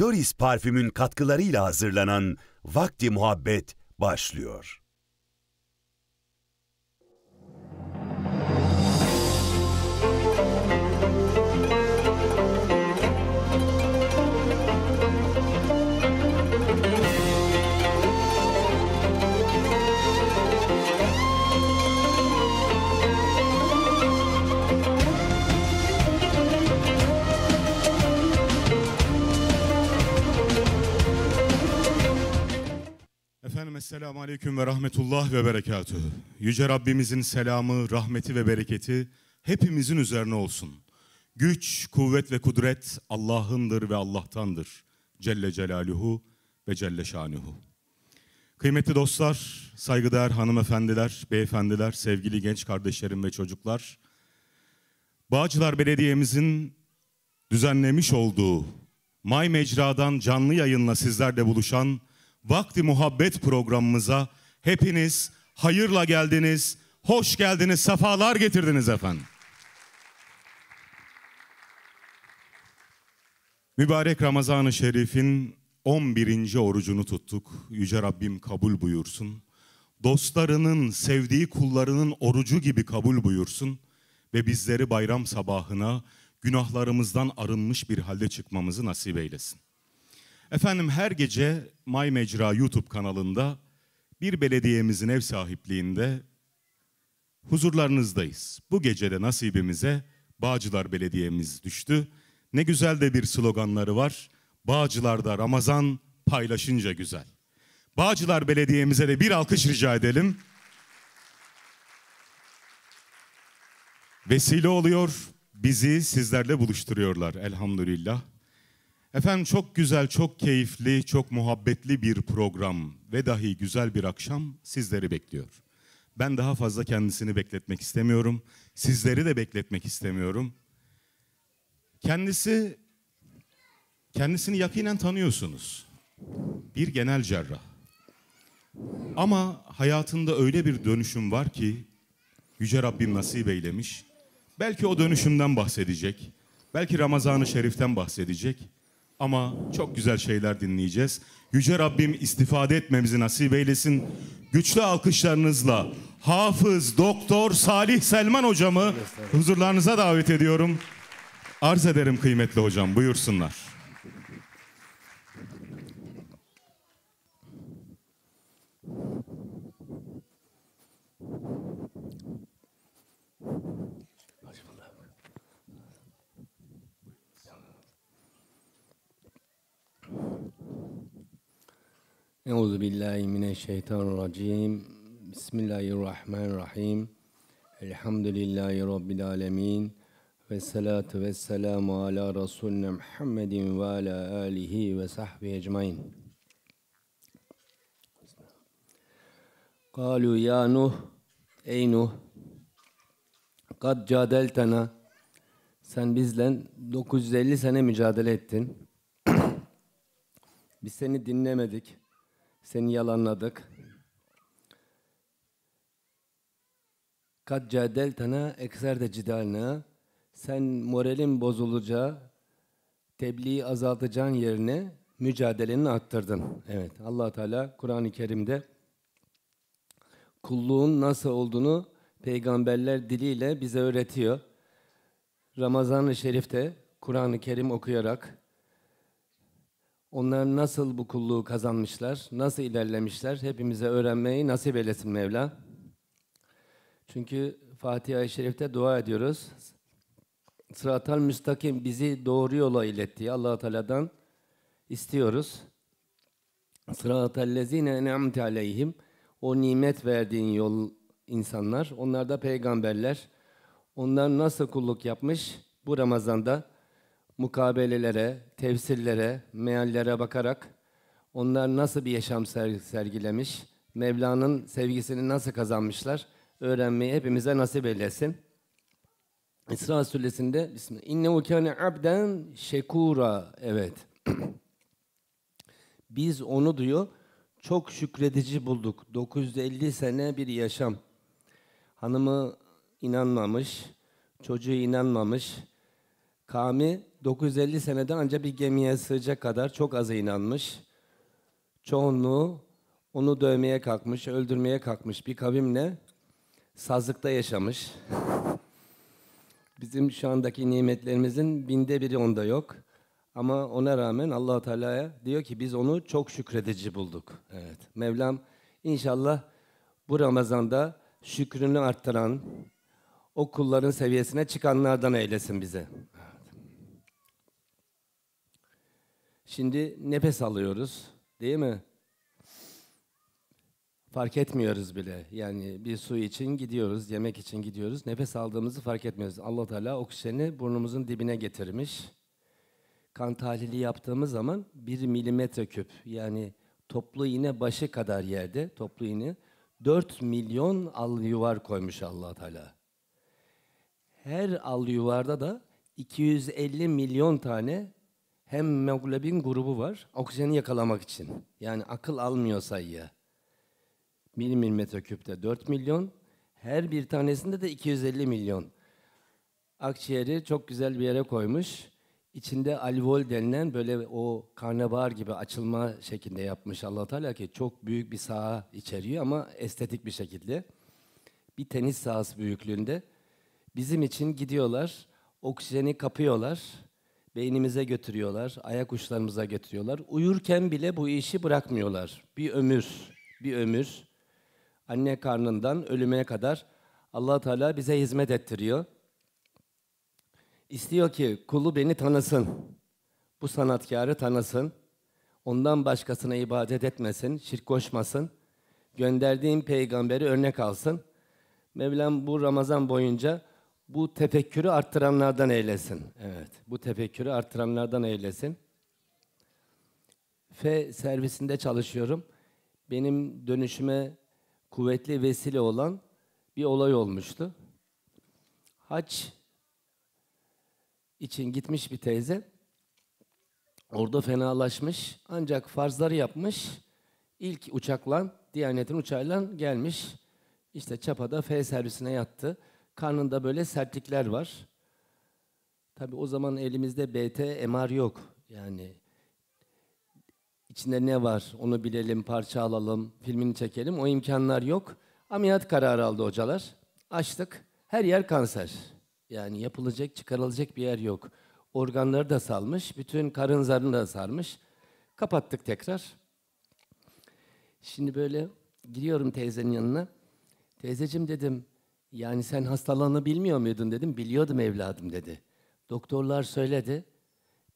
Loris parfümün katkılarıyla hazırlanan Vakti Muhabbet başlıyor. Efendim Esselamu Aleyküm ve Rahmetullah ve Berekatühü. Yüce Rabbimizin selamı, rahmeti ve bereketi hepimizin üzerine olsun. Güç, kuvvet ve kudret Allah'ındır ve Allah'tandır. Celle Celaluhu ve Celle Şanuhu. Kıymetli dostlar, saygıdeğer hanımefendiler, beyefendiler, sevgili genç kardeşlerim ve çocuklar. Bağcılar Belediye'mizin düzenlemiş olduğu May Mecra'dan canlı yayınla sizlerle buluşan Vakti Muhabbet programımıza hepiniz hayırla geldiniz, hoş geldiniz, sefalar getirdiniz efendim. Mübarek Ramazan-ı Şerif'in 11. orucunu tuttuk. Yüce Rabbim kabul buyursun. Dostlarının, sevdiği kullarının orucu gibi kabul buyursun. Ve bizleri bayram sabahına günahlarımızdan arınmış bir halde çıkmamızı nasip eylesin. Efendim her gece May Mecra YouTube kanalında bir belediyemizin ev sahipliğinde huzurlarınızdayız. Bu gecede nasibimize Bağcılar Belediye'miz düştü. Ne güzel de bir sloganları var. Bağcılar'da Ramazan paylaşınca güzel. Bağcılar Belediye'mize de bir alkış rica edelim. Vesile oluyor, bizi sizlerle buluşturuyorlar elhamdülillah. Efendim çok güzel, çok keyifli, çok muhabbetli bir program ve dahi güzel bir akşam sizleri bekliyor. Ben daha fazla kendisini bekletmek istemiyorum. Sizleri de bekletmek istemiyorum. Kendisi kendisini yakinen tanıyorsunuz. Bir genel cerrah. Ama hayatında öyle bir dönüşüm var ki yüce Rabbim nasip eylemiş. Belki o dönüşümden bahsedecek. Belki Ramazan-ı Şerif'ten bahsedecek ama çok güzel şeyler dinleyeceğiz. Yüce Rabbim istifade etmemizi nasip eylesin. Güçlü alkışlarınızla Hafız Doktor Salih Selman hocamı huzurlarınıza davet ediyorum. Arz ederim kıymetli hocam buyursunlar. Euzu billahi mineşşeytanirracim. Bismillahirrahmanirrahim. Elhamdülillahi rabbil alamin. Ve salatu ve selamu ala Resulüne Muhammedin ve ala alihi ve sahbihi ecmain. Kalu ya Nuh, ey Nuh, kad cadeltena, sen bizle 950 sene mücadele ettin. Biz seni dinlemedik. Seni yalanladık. Kad cedeltana ekserde de Sen moralin bozulacağı, tebliği azaltacağın yerine mücadeleni arttırdın. Evet allah Teala Kur'an-ı Kerim'de kulluğun nasıl olduğunu peygamberler diliyle bize öğretiyor. Ramazan-ı Şerif'te Kur'an-ı Kerim okuyarak onlar nasıl bu kulluğu kazanmışlar, nasıl ilerlemişler hepimize öğrenmeyi nasip eylesin Mevla. Çünkü Fatiha-i Şerif'te dua ediyoruz. Sıratal müstakim bizi doğru yola ilettiği allah Teala'dan istiyoruz. Sıratal lezine ne'amte aleyhim. O nimet verdiğin yol insanlar. Onlar da peygamberler. Onlar nasıl kulluk yapmış bu Ramazan'da mukabelelere, tefsirlere, meallere bakarak onlar nasıl bir yaşam sergilemiş, Mevla'nın sevgisini nasıl kazanmışlar öğrenmeyi hepimize nasip eylesin. İsra suresinde Bismillah. İnnehu kâne abden şekura. Evet. Biz onu diyor çok şükredici bulduk. 950 sene bir yaşam. Hanımı inanmamış, çocuğu inanmamış, Kami 950 seneden ancak bir gemiye sığacak kadar çok aza inanmış. Çoğunluğu onu dövmeye kalkmış, öldürmeye kalkmış bir kavimle sazlıkta yaşamış. Bizim şu andaki nimetlerimizin binde biri onda yok. Ama ona rağmen allah Teala'ya diyor ki biz onu çok şükredici bulduk. Evet. Mevlam inşallah bu Ramazan'da şükrünü arttıran, o kulların seviyesine çıkanlardan eylesin bize. Şimdi nefes alıyoruz değil mi? Fark etmiyoruz bile. Yani bir su için gidiyoruz, yemek için gidiyoruz. Nefes aldığımızı fark etmiyoruz. allah Teala oksijeni burnumuzun dibine getirmiş. Kan tahlili yaptığımız zaman bir milimetre küp yani toplu iğne başı kadar yerde toplu iğne 4 milyon al yuvar koymuş allah Teala. Her al yuvarda da 250 milyon tane hemoglobin grubu var. Oksijeni yakalamak için. Yani akıl almıyor sayıya. Milim milimetre küpte 4 milyon. Her bir tanesinde de 250 milyon. Akciğeri çok güzel bir yere koymuş. İçinde alvol denilen böyle o karnabahar gibi açılma şekilde yapmış allah Teala ki çok büyük bir saha içeriyor ama estetik bir şekilde. Bir tenis sahası büyüklüğünde. Bizim için gidiyorlar, oksijeni kapıyorlar beynimize götürüyorlar, ayak uçlarımıza götürüyorlar. Uyurken bile bu işi bırakmıyorlar. Bir ömür, bir ömür. Anne karnından ölüme kadar allah Teala bize hizmet ettiriyor. İstiyor ki kulu beni tanısın. Bu sanatkarı tanısın. Ondan başkasına ibadet etmesin, şirk koşmasın. Gönderdiğim peygamberi örnek alsın. Mevlam bu Ramazan boyunca bu tefekkürü arttıranlardan eylesin. Evet, bu tefekkürü arttıranlardan eylesin. F servisinde çalışıyorum. Benim dönüşüme kuvvetli vesile olan bir olay olmuştu. Haç için gitmiş bir teyze. Orada fenalaşmış ancak farzları yapmış. İlk uçakla, Diyanet'in uçağıyla gelmiş. İşte Çapa'da F servisine yattı. Karnında böyle sertlikler var. Tabii o zaman elimizde BT, MR yok. Yani içinde ne var onu bilelim, parça alalım, filmini çekelim. O imkanlar yok. Ameliyat kararı aldı hocalar. Açtık. Her yer kanser. Yani yapılacak, çıkarılacak bir yer yok. Organları da salmış, bütün karın zarını da sarmış. Kapattık tekrar. Şimdi böyle giriyorum teyzenin yanına. Teyzeciğim dedim, yani sen hastalanı bilmiyor muydun dedim. Biliyordum evladım dedi. Doktorlar söyledi.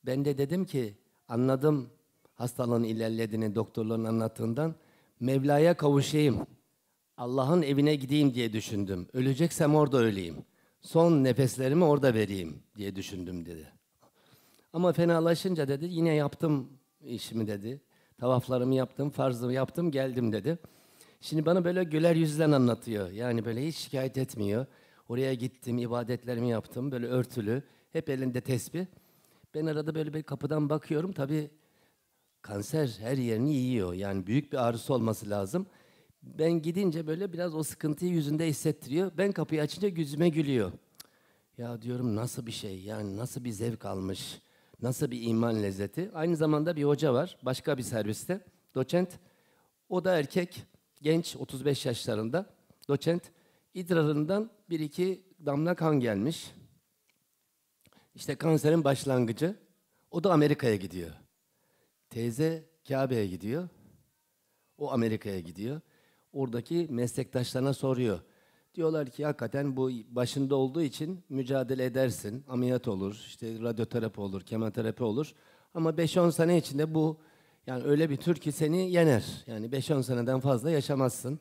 Ben de dedim ki anladım hastalığın ilerlediğini doktorların anlattığından. Mevla'ya kavuşayım. Allah'ın evine gideyim diye düşündüm. Öleceksem orada öleyim. Son nefeslerimi orada vereyim diye düşündüm dedi. Ama fenalaşınca dedi yine yaptım işimi dedi. Tavaflarımı yaptım, farzımı yaptım, geldim dedi. Şimdi bana böyle güler yüzden anlatıyor. Yani böyle hiç şikayet etmiyor. Oraya gittim, ibadetlerimi yaptım. Böyle örtülü. Hep elinde tesbih. Ben arada böyle bir kapıdan bakıyorum. Tabii kanser her yerini yiyor. Yani büyük bir ağrısı olması lazım. Ben gidince böyle biraz o sıkıntıyı yüzünde hissettiriyor. Ben kapıyı açınca yüzüme gülüyor. Ya diyorum nasıl bir şey yani nasıl bir zevk almış. Nasıl bir iman lezzeti. Aynı zamanda bir hoca var başka bir serviste. Doçent. O da erkek genç 35 yaşlarında doçent idrarından bir iki damla kan gelmiş. İşte kanserin başlangıcı. O da Amerika'ya gidiyor. Teyze Kabe'ye gidiyor. O Amerika'ya gidiyor. Oradaki meslektaşlarına soruyor. Diyorlar ki hakikaten bu başında olduğu için mücadele edersin. Ameliyat olur, işte radyoterapi olur, kemoterapi olur. Ama 5-10 sene içinde bu yani öyle bir tür ki seni yener. Yani 5-10 seneden fazla yaşamazsın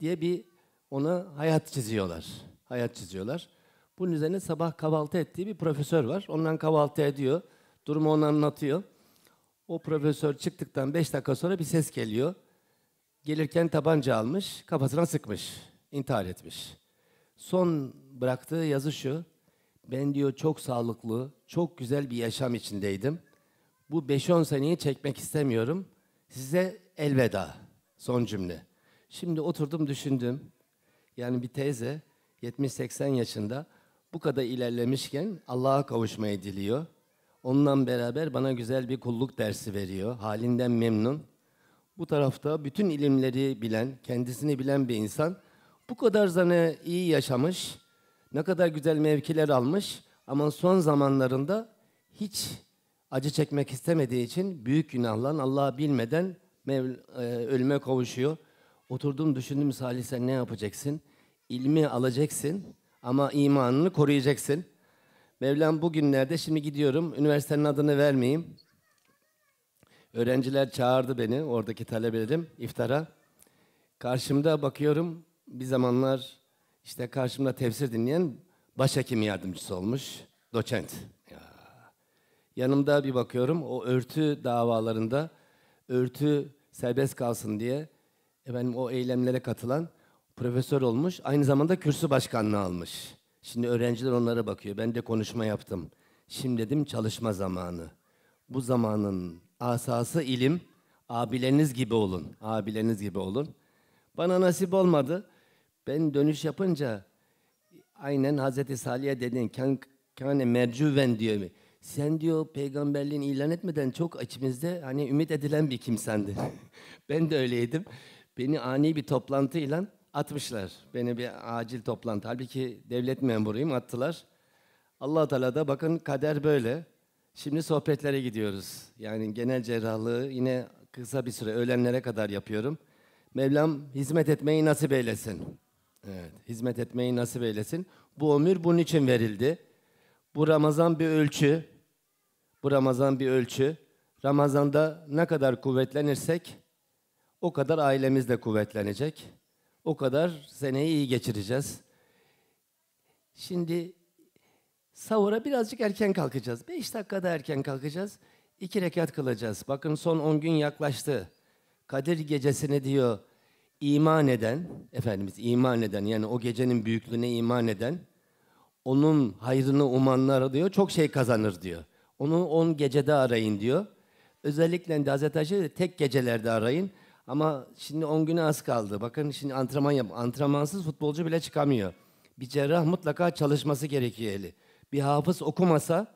diye bir ona hayat çiziyorlar. Hayat çiziyorlar. Bunun üzerine sabah kahvaltı ettiği bir profesör var. Ondan kahvaltı ediyor. Durumu ona anlatıyor. O profesör çıktıktan 5 dakika sonra bir ses geliyor. Gelirken tabanca almış, kafasına sıkmış, intihar etmiş. Son bıraktığı yazı şu. Ben diyor çok sağlıklı, çok güzel bir yaşam içindeydim bu 5-10 seneyi çekmek istemiyorum. Size elveda. Son cümle. Şimdi oturdum düşündüm. Yani bir teyze 70-80 yaşında bu kadar ilerlemişken Allah'a kavuşmayı diliyor. Onunla beraber bana güzel bir kulluk dersi veriyor. Halinden memnun. Bu tarafta bütün ilimleri bilen, kendisini bilen bir insan bu kadar zane iyi yaşamış, ne kadar güzel mevkiler almış ama son zamanlarında hiç acı çekmek istemediği için büyük günahla Allah'ı bilmeden Mevla, e, ölüme kavuşuyor. Oturdum düşündüm Salih sen ne yapacaksın? İlmi alacaksın ama imanını koruyacaksın. Mevlam bugünlerde şimdi gidiyorum. Üniversitenin adını vermeyeyim. Öğrenciler çağırdı beni oradaki talebelerim iftara. Karşımda bakıyorum bir zamanlar işte karşımda tefsir dinleyen başhekim yardımcısı olmuş doçent. Yanımda bir bakıyorum o örtü davalarında örtü serbest kalsın diye efendim o eylemlere katılan profesör olmuş. Aynı zamanda kürsü başkanlığı almış. Şimdi öğrenciler onlara bakıyor. Ben de konuşma yaptım. Şimdi dedim çalışma zamanı. Bu zamanın asası ilim. Abileriniz gibi olun. Abileriniz gibi olun. Bana nasip olmadı. Ben dönüş yapınca aynen Hazreti Salih'e dedin. Kâne mercüven diyor sen diyor peygamberliğini ilan etmeden çok açımızda hani ümit edilen bir kimsendi. ben de öyleydim. Beni ani bir toplantıyla atmışlar. Beni bir acil toplantı. Halbuki devlet memuruyum attılar. allah Teala da bakın kader böyle. Şimdi sohbetlere gidiyoruz. Yani genel cerrahlığı yine kısa bir süre öğlenlere kadar yapıyorum. Mevlam hizmet etmeyi nasip eylesin. Evet, hizmet etmeyi nasip eylesin. Bu ömür bunun için verildi. Bu Ramazan bir ölçü. Bu Ramazan bir ölçü. Ramazanda ne kadar kuvvetlenirsek o kadar ailemiz de kuvvetlenecek. O kadar seneyi iyi geçireceğiz. Şimdi sahura birazcık erken kalkacağız. Beş dakikada erken kalkacağız. İki rekat kılacağız. Bakın son on gün yaklaştı. Kadir gecesini diyor iman eden, Efendimiz iman eden yani o gecenin büyüklüğüne iman eden, onun hayrını umanlar diyor çok şey kazanır diyor. Onu 10 gecede arayın diyor. Özellikle de Hazreti Ayşe de tek gecelerde arayın. Ama şimdi 10 güne az kaldı. Bakın şimdi antrenman yap. Antrenmansız futbolcu bile çıkamıyor. Bir cerrah mutlaka çalışması gerekiyor eli. Bir hafız okumasa,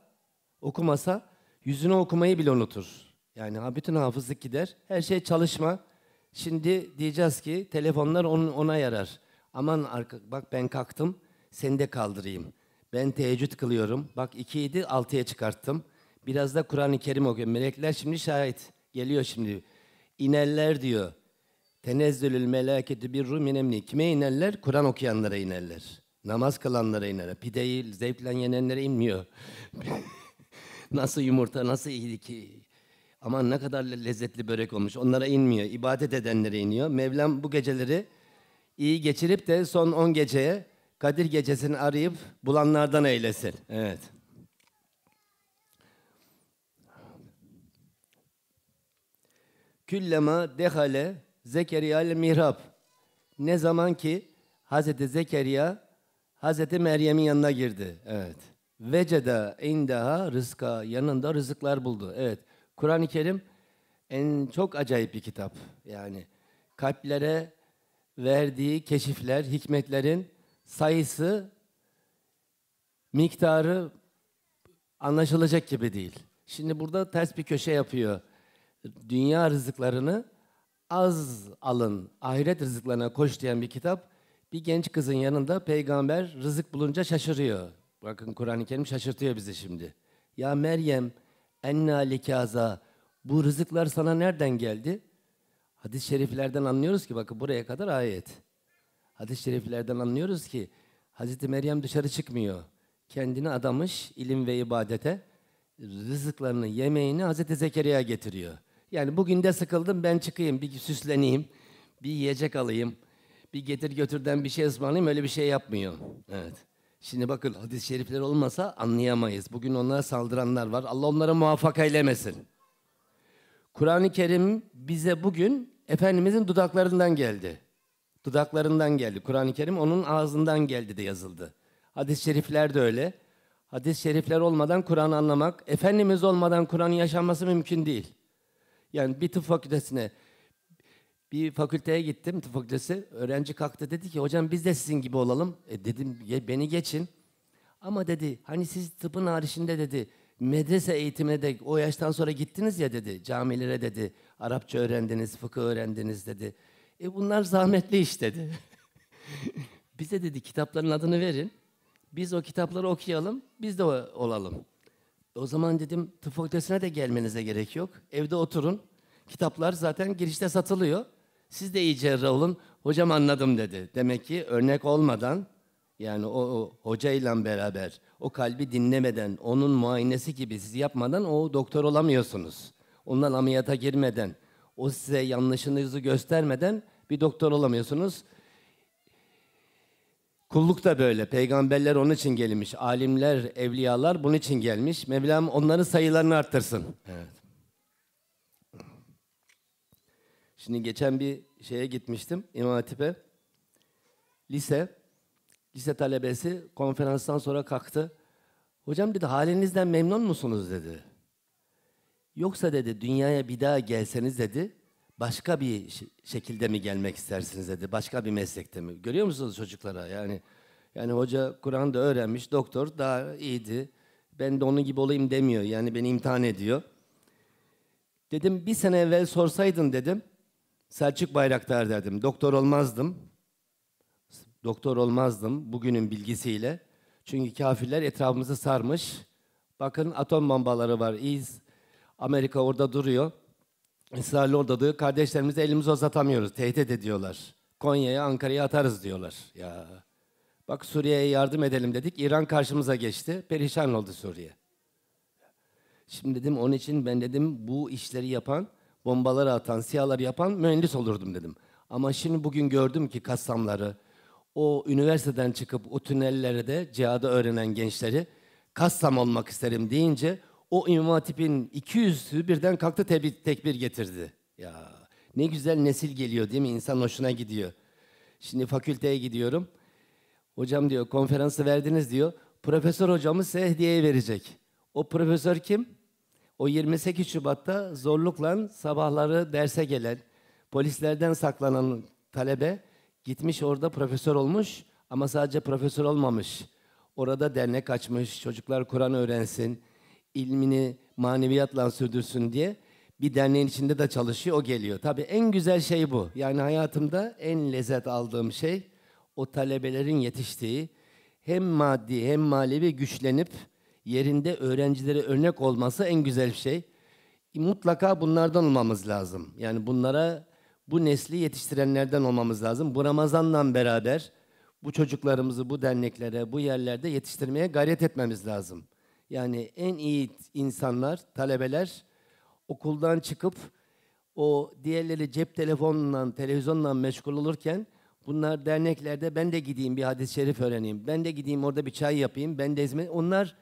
okumasa yüzünü okumayı bile unutur. Yani bütün hafızlık gider. Her şey çalışma. Şimdi diyeceğiz ki telefonlar onun, ona yarar. Aman arka, bak ben kalktım, seni de kaldırayım. Ben teheccüd kılıyorum. Bak 2 idi 6'ya çıkarttım. Biraz da Kur'an-ı Kerim okuyor. Melekler şimdi şahit. Geliyor şimdi. İnerler diyor. Tenezzülül melaketü bir ruh emni. Kime inerler? Kur'an okuyanlara inerler. Namaz kılanlara iner. Pideyi zevkle yenenlere inmiyor. nasıl yumurta, nasıl iyiydi ki? Aman ne kadar lezzetli börek olmuş. Onlara inmiyor. İbadet edenlere iniyor. Mevlam bu geceleri iyi geçirip de son 10 geceye Kadir gecesini arayıp bulanlardan eylesin. Evet. Küllema dehale Zekeriya ile mihrab. Ne zaman ki Hazreti Zekeriya Hazreti Meryem'in yanına girdi. Evet. Veceda indaha rızka yanında rızıklar buldu. Evet. Kur'an-ı Kerim en çok acayip bir kitap. Yani kalplere verdiği keşifler, hikmetlerin sayısı, miktarı anlaşılacak gibi değil. Şimdi burada ters bir köşe yapıyor dünya rızıklarını az alın, ahiret rızıklarına koş diyen bir kitap. Bir genç kızın yanında peygamber rızık bulunca şaşırıyor. Bakın Kur'an-ı Kerim şaşırtıyor bizi şimdi. Ya Meryem, enna likaza, bu rızıklar sana nereden geldi? Hadis-i şeriflerden anlıyoruz ki, bakın buraya kadar ayet. Hadis-i şeriflerden anlıyoruz ki, Hazreti Meryem dışarı çıkmıyor. Kendini adamış ilim ve ibadete, rızıklarını, yemeğini Hazreti Zekeriya getiriyor. Yani bugün de sıkıldım ben çıkayım, bir süsleneyim, bir yiyecek alayım, bir getir götürden bir şey ısmarlayayım öyle bir şey yapmıyor. Evet. Şimdi bakın hadis-i şerifler olmasa anlayamayız. Bugün onlara saldıranlar var. Allah onlara muvaffak eylemesin. Kur'an-ı Kerim bize bugün Efendimizin dudaklarından geldi. Dudaklarından geldi. Kur'an-ı Kerim onun ağzından geldi de yazıldı. Hadis-i şerifler de öyle. Hadis-i şerifler olmadan Kur'an'ı anlamak, Efendimiz olmadan Kur'an'ın yaşanması mümkün değil. Yani bir tıp fakültesine bir fakülteye gittim tıp fakültesi. Öğrenci kalktı dedi ki hocam biz de sizin gibi olalım. E dedim beni geçin. Ama dedi hani siz tıpın haricinde dedi medrese eğitimine de o yaştan sonra gittiniz ya dedi. Camilere dedi Arapça öğrendiniz, fıkıh öğrendiniz dedi. E bunlar zahmetli iş dedi. Bize dedi kitapların adını verin. Biz o kitapları okuyalım, biz de olalım. O zaman dedim tıp fakültesine de gelmenize gerek yok. Evde oturun. Kitaplar zaten girişte satılıyor. Siz de iyice cerrah olun. Hocam anladım dedi. Demek ki örnek olmadan yani o, o hocayla beraber o kalbi dinlemeden onun muayenesi gibi siz yapmadan o doktor olamıyorsunuz. Ondan ameliyata girmeden o size yanlışınızı göstermeden bir doktor olamıyorsunuz. Kulluk da böyle. Peygamberler onun için gelmiş. Alimler, evliyalar bunun için gelmiş. Mevlam onların sayılarını arttırsın. Evet. Şimdi geçen bir şeye gitmiştim İmam Hatip'e. Lise, lise talebesi konferanstan sonra kalktı. Hocam dedi halinizden memnun musunuz dedi. Yoksa dedi dünyaya bir daha gelseniz dedi başka bir şekilde mi gelmek istersiniz dedi. Başka bir meslekte mi? Görüyor musunuz çocuklara? Yani yani hoca Kur'an'da öğrenmiş, doktor daha iyiydi. Ben de onun gibi olayım demiyor. Yani beni imtihan ediyor. Dedim bir sene evvel sorsaydın dedim. Selçuk Bayraktar derdim. Doktor olmazdım. Doktor olmazdım bugünün bilgisiyle. Çünkü kafirler etrafımızı sarmış. Bakın atom bombaları var. İz Amerika orada duruyor ısrarlı olduğu kardeşlerimize elimizi uzatamıyoruz. Tehdit ediyorlar. Konya'ya, Ankara'ya atarız diyorlar. Ya bak Suriye'ye yardım edelim dedik. İran karşımıza geçti. Perişan oldu Suriye. Şimdi dedim onun için ben dedim bu işleri yapan, bombaları atan, siyaları yapan mühendis olurdum dedim. Ama şimdi bugün gördüm ki kassamları, o üniversiteden çıkıp o tünellere de cihada öğrenen gençleri kassam olmak isterim deyince o İmam Hatip'in 200'ü birden kalktı tebir, tekbir getirdi. Ya ne güzel nesil geliyor değil mi? İnsan hoşuna gidiyor. Şimdi fakülteye gidiyorum. Hocam diyor konferansı verdiniz diyor. Profesör hocamız size hediye verecek. O profesör kim? O 28 Şubat'ta zorlukla sabahları derse gelen, polislerden saklanan talebe gitmiş orada profesör olmuş ama sadece profesör olmamış. Orada dernek açmış, çocuklar Kur'an öğrensin, ilmini maneviyatla sürdürsün diye bir derneğin içinde de çalışıyor, o geliyor. Tabii en güzel şey bu. Yani hayatımda en lezzet aldığım şey o talebelerin yetiştiği hem maddi hem manevi güçlenip yerinde öğrencilere örnek olması en güzel şey. Mutlaka bunlardan olmamız lazım. Yani bunlara bu nesli yetiştirenlerden olmamız lazım. Bu Ramazan'la beraber bu çocuklarımızı bu derneklere, bu yerlerde yetiştirmeye gayret etmemiz lazım. Yani en iyi insanlar, talebeler okuldan çıkıp o diğerleri cep telefonundan, televizyonla meşgul olurken bunlar derneklerde ben de gideyim bir hadis-i şerif öğreneyim. Ben de gideyim orada bir çay yapayım. Ben de hizmet. Onlar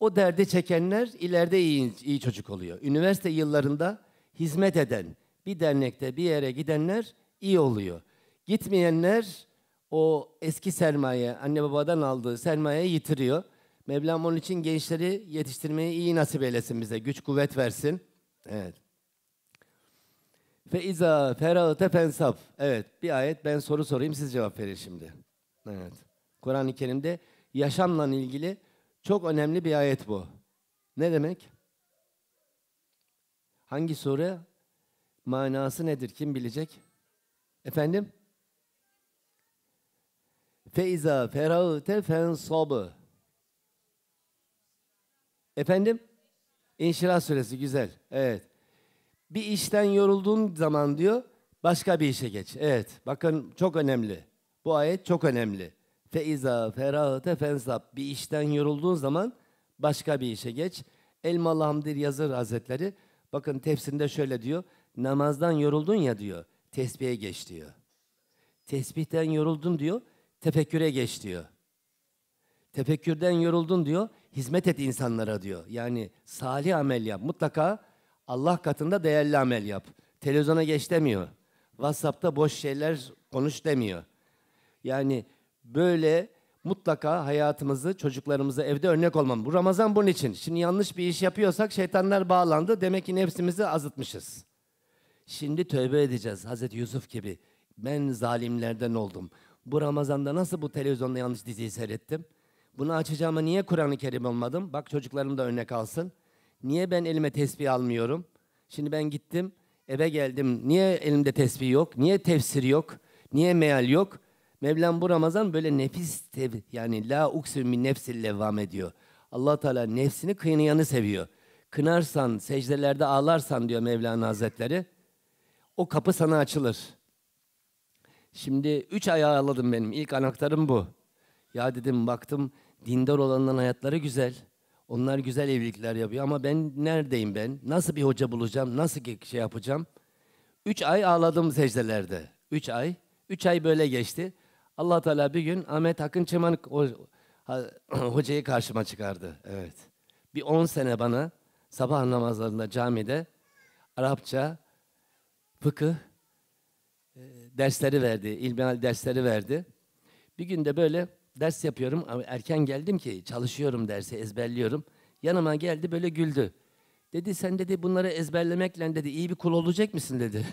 o derde çekenler ileride iyi, iyi çocuk oluyor. Üniversite yıllarında hizmet eden, bir dernekte bir yere gidenler iyi oluyor. Gitmeyenler o eski sermaye, anne babadan aldığı sermaye yitiriyor. Mevlam onun için gençleri yetiştirmeyi iyi nasip eylesin bize. Güç kuvvet versin. Evet. Fe iza feragte fensab. Evet bir ayet ben soru sorayım siz cevap verin şimdi. Evet. Kur'an-ı Kerim'de yaşamla ilgili çok önemli bir ayet bu. Ne demek? Hangi sure? Manası nedir? Kim bilecek? Efendim? Feiza feragte fensabı. Efendim? İnşirah suresi güzel. Evet. Bir işten yorulduğun zaman diyor başka bir işe geç. Evet. Bakın çok önemli. Bu ayet çok önemli. Feiza ferahate fensab. Bir işten yorulduğun zaman başka bir işe geç. Elmalı Hamdir Yazır Hazretleri bakın tefsirinde şöyle diyor. Namazdan yoruldun ya diyor. Tesbihe geç diyor. Tesbihten yoruldun diyor. Tefekküre geç diyor. Tefekkürden yoruldun diyor hizmet et insanlara diyor. Yani salih amel yap. Mutlaka Allah katında değerli amel yap. Televizyona geç demiyor. WhatsApp'ta boş şeyler konuş demiyor. Yani böyle mutlaka hayatımızı çocuklarımızı evde örnek olmam. Bu Ramazan bunun için. Şimdi yanlış bir iş yapıyorsak şeytanlar bağlandı. Demek ki nefsimizi azıtmışız. Şimdi tövbe edeceğiz. Hazreti Yusuf gibi. Ben zalimlerden oldum. Bu Ramazan'da nasıl bu televizyonda yanlış diziyi seyrettim? Bunu açacağıma niye Kur'an-ı Kerim olmadım? Bak çocuklarım da örnek alsın. Niye ben elime tesbih almıyorum? Şimdi ben gittim, eve geldim. Niye elimde tesbih yok? Niye tefsir yok? Niye meal yok? Mevlam bu Ramazan böyle nefis tev yani la uksüm min nefsil levvam ediyor. Allah Teala nefsini kınayanı seviyor. Kınarsan, secdelerde ağlarsan diyor Mevlana Hazretleri. O kapı sana açılır. Şimdi üç ayağı aladım benim. İlk anahtarım bu. Ya dedim baktım Dindar olanların hayatları güzel. Onlar güzel evlilikler yapıyor ama ben neredeyim ben? Nasıl bir hoca bulacağım? Nasıl bir şey yapacağım? Üç ay ağladım secdelerde. Üç ay. Üç ay böyle geçti. allah Teala bir gün Ahmet Akın Çeman hocayı karşıma çıkardı. Evet. Bir on sene bana sabah namazlarında camide Arapça, fıkıh e, dersleri verdi, ilmihal dersleri verdi. Bir gün de böyle ders yapıyorum. Erken geldim ki çalışıyorum dersi ezberliyorum. Yanıma geldi böyle güldü. Dedi sen dedi bunları ezberlemekle dedi iyi bir kul olacak mısın dedi.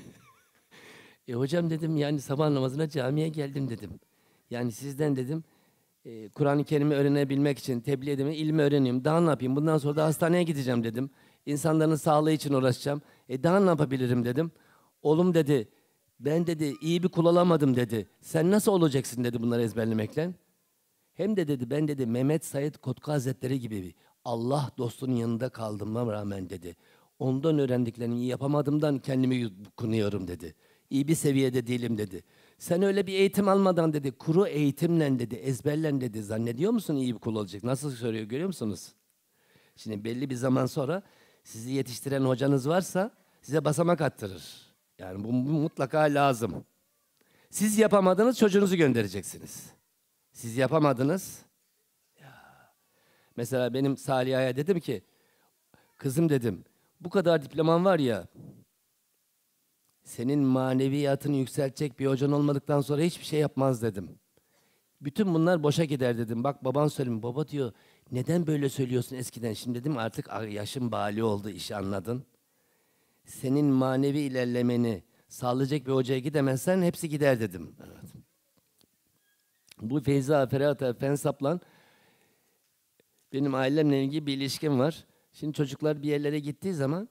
e hocam dedim yani sabah namazına camiye geldim dedim. Yani sizden dedim e, Kur'an-ı Kerim'i öğrenebilmek için tebliğ edimi ilmi öğreneyim. Daha ne yapayım? Bundan sonra da hastaneye gideceğim dedim. İnsanların sağlığı için uğraşacağım. E daha ne yapabilirim dedim. Oğlum dedi ben dedi iyi bir kul olamadım dedi. Sen nasıl olacaksın dedi bunları ezberlemekle. Hem de dedi ben dedi Mehmet Said Kotku Hazretleri gibi bir Allah dostunun yanında kaldığıma rağmen dedi. Ondan öğrendiklerimi iyi yapamadığımdan kendimi kınıyorum dedi. İyi bir seviyede değilim dedi. Sen öyle bir eğitim almadan dedi, kuru eğitimle dedi, ezberle dedi. Zannediyor musun iyi bir kul olacak? Nasıl söylüyor görüyor musunuz? Şimdi belli bir zaman sonra sizi yetiştiren hocanız varsa size basamak attırır. Yani bu mutlaka lazım. Siz yapamadınız çocuğunuzu göndereceksiniz. Siz yapamadınız. Mesela benim Saliha'ya dedim ki, kızım dedim, bu kadar diploman var ya, senin maneviyatını yükseltecek bir hocan olmadıktan sonra hiçbir şey yapmaz dedim. Bütün bunlar boşa gider dedim. Bak baban söylüyor. Baba diyor neden böyle söylüyorsun eskiden? Şimdi dedim artık yaşım bali oldu iş anladın. Senin manevi ilerlemeni sağlayacak bir hocaya gidemezsen hepsi gider dedim. Evet. Bu Feyza Ferhat Fensap'la benim ailemle ilgili bir ilişkim var. Şimdi çocuklar bir yerlere gittiği zaman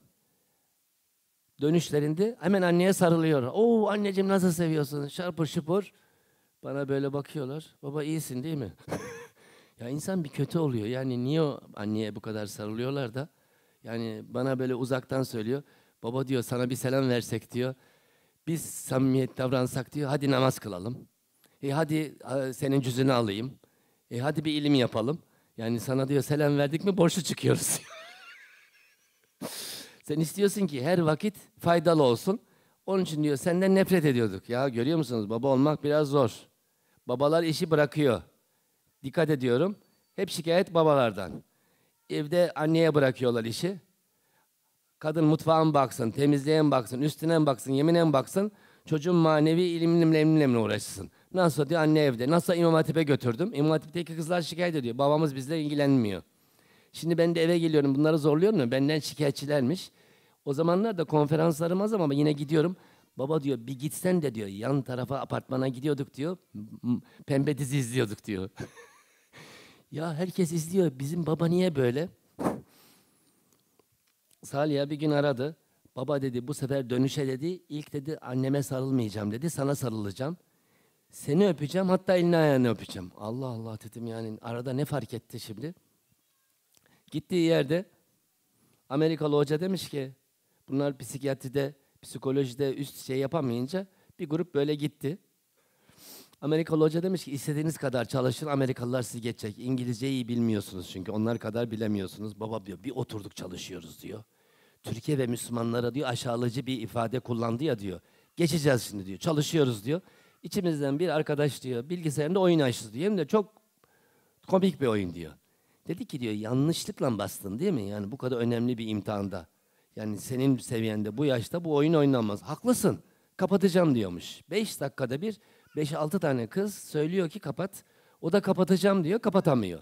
dönüşlerinde hemen anneye sarılıyor. Oo anneciğim nasıl seviyorsun? Şarpır şıpır. Bana böyle bakıyorlar. Baba iyisin değil mi? ya insan bir kötü oluyor. Yani niye anneye bu kadar sarılıyorlar da? Yani bana böyle uzaktan söylüyor. Baba diyor sana bir selam versek diyor. Biz samimiyet davransak diyor. Hadi namaz kılalım. E hadi senin cüzünü alayım. E hadi bir ilim yapalım. Yani sana diyor selam verdik mi borçlu çıkıyoruz. Sen istiyorsun ki her vakit faydalı olsun. Onun için diyor senden nefret ediyorduk. Ya görüyor musunuz baba olmak biraz zor. Babalar işi bırakıyor. Dikkat ediyorum. Hep şikayet babalardan. Evde anneye bırakıyorlar işi. Kadın mutfağa baksın, temizleyen baksın, üstüne baksın, yemine baksın. Çocuğun manevi ilimle ilimle uğraşsın. Nasıl diyor anne evde. Nasıl İmam Hatip'e götürdüm. İmam Hatip'teki kızlar şikayet ediyor. Babamız bizle ilgilenmiyor. Şimdi ben de eve geliyorum. Bunları zorluyor mu? Benden şikayetçilermiş. O zamanlar da konferanslarım az ama yine gidiyorum. Baba diyor bir gitsen de diyor yan tarafa apartmana gidiyorduk diyor. Pembe dizi izliyorduk diyor. ya herkes izliyor. Bizim baba niye böyle? Salih'e bir gün aradı. Baba dedi bu sefer dönüşe dedi. İlk dedi anneme sarılmayacağım dedi. Sana sarılacağım. Seni öpeceğim hatta elini ayağını öpeceğim. Allah Allah dedim yani arada ne fark etti şimdi? Gittiği yerde Amerikalı hoca demiş ki bunlar psikiyatride, psikolojide üst şey yapamayınca bir grup böyle gitti. Amerikalı hoca demiş ki istediğiniz kadar çalışın Amerikalılar sizi geçecek. İngilizceyi iyi bilmiyorsunuz çünkü onlar kadar bilemiyorsunuz. Baba diyor bir oturduk çalışıyoruz diyor. Türkiye ve Müslümanlara diyor aşağılayıcı bir ifade kullandı ya diyor. Geçeceğiz şimdi diyor. Çalışıyoruz diyor. İçimizden bir arkadaş diyor bilgisayarında oyun açtı diyor. Hem de çok komik bir oyun diyor. Dedi ki diyor yanlışlıkla bastın değil mi? Yani bu kadar önemli bir imtihanda. Yani senin seviyende bu yaşta bu oyun oynanmaz. Haklısın kapatacağım diyormuş. Beş dakikada bir beş altı tane kız söylüyor ki kapat. O da kapatacağım diyor kapatamıyor.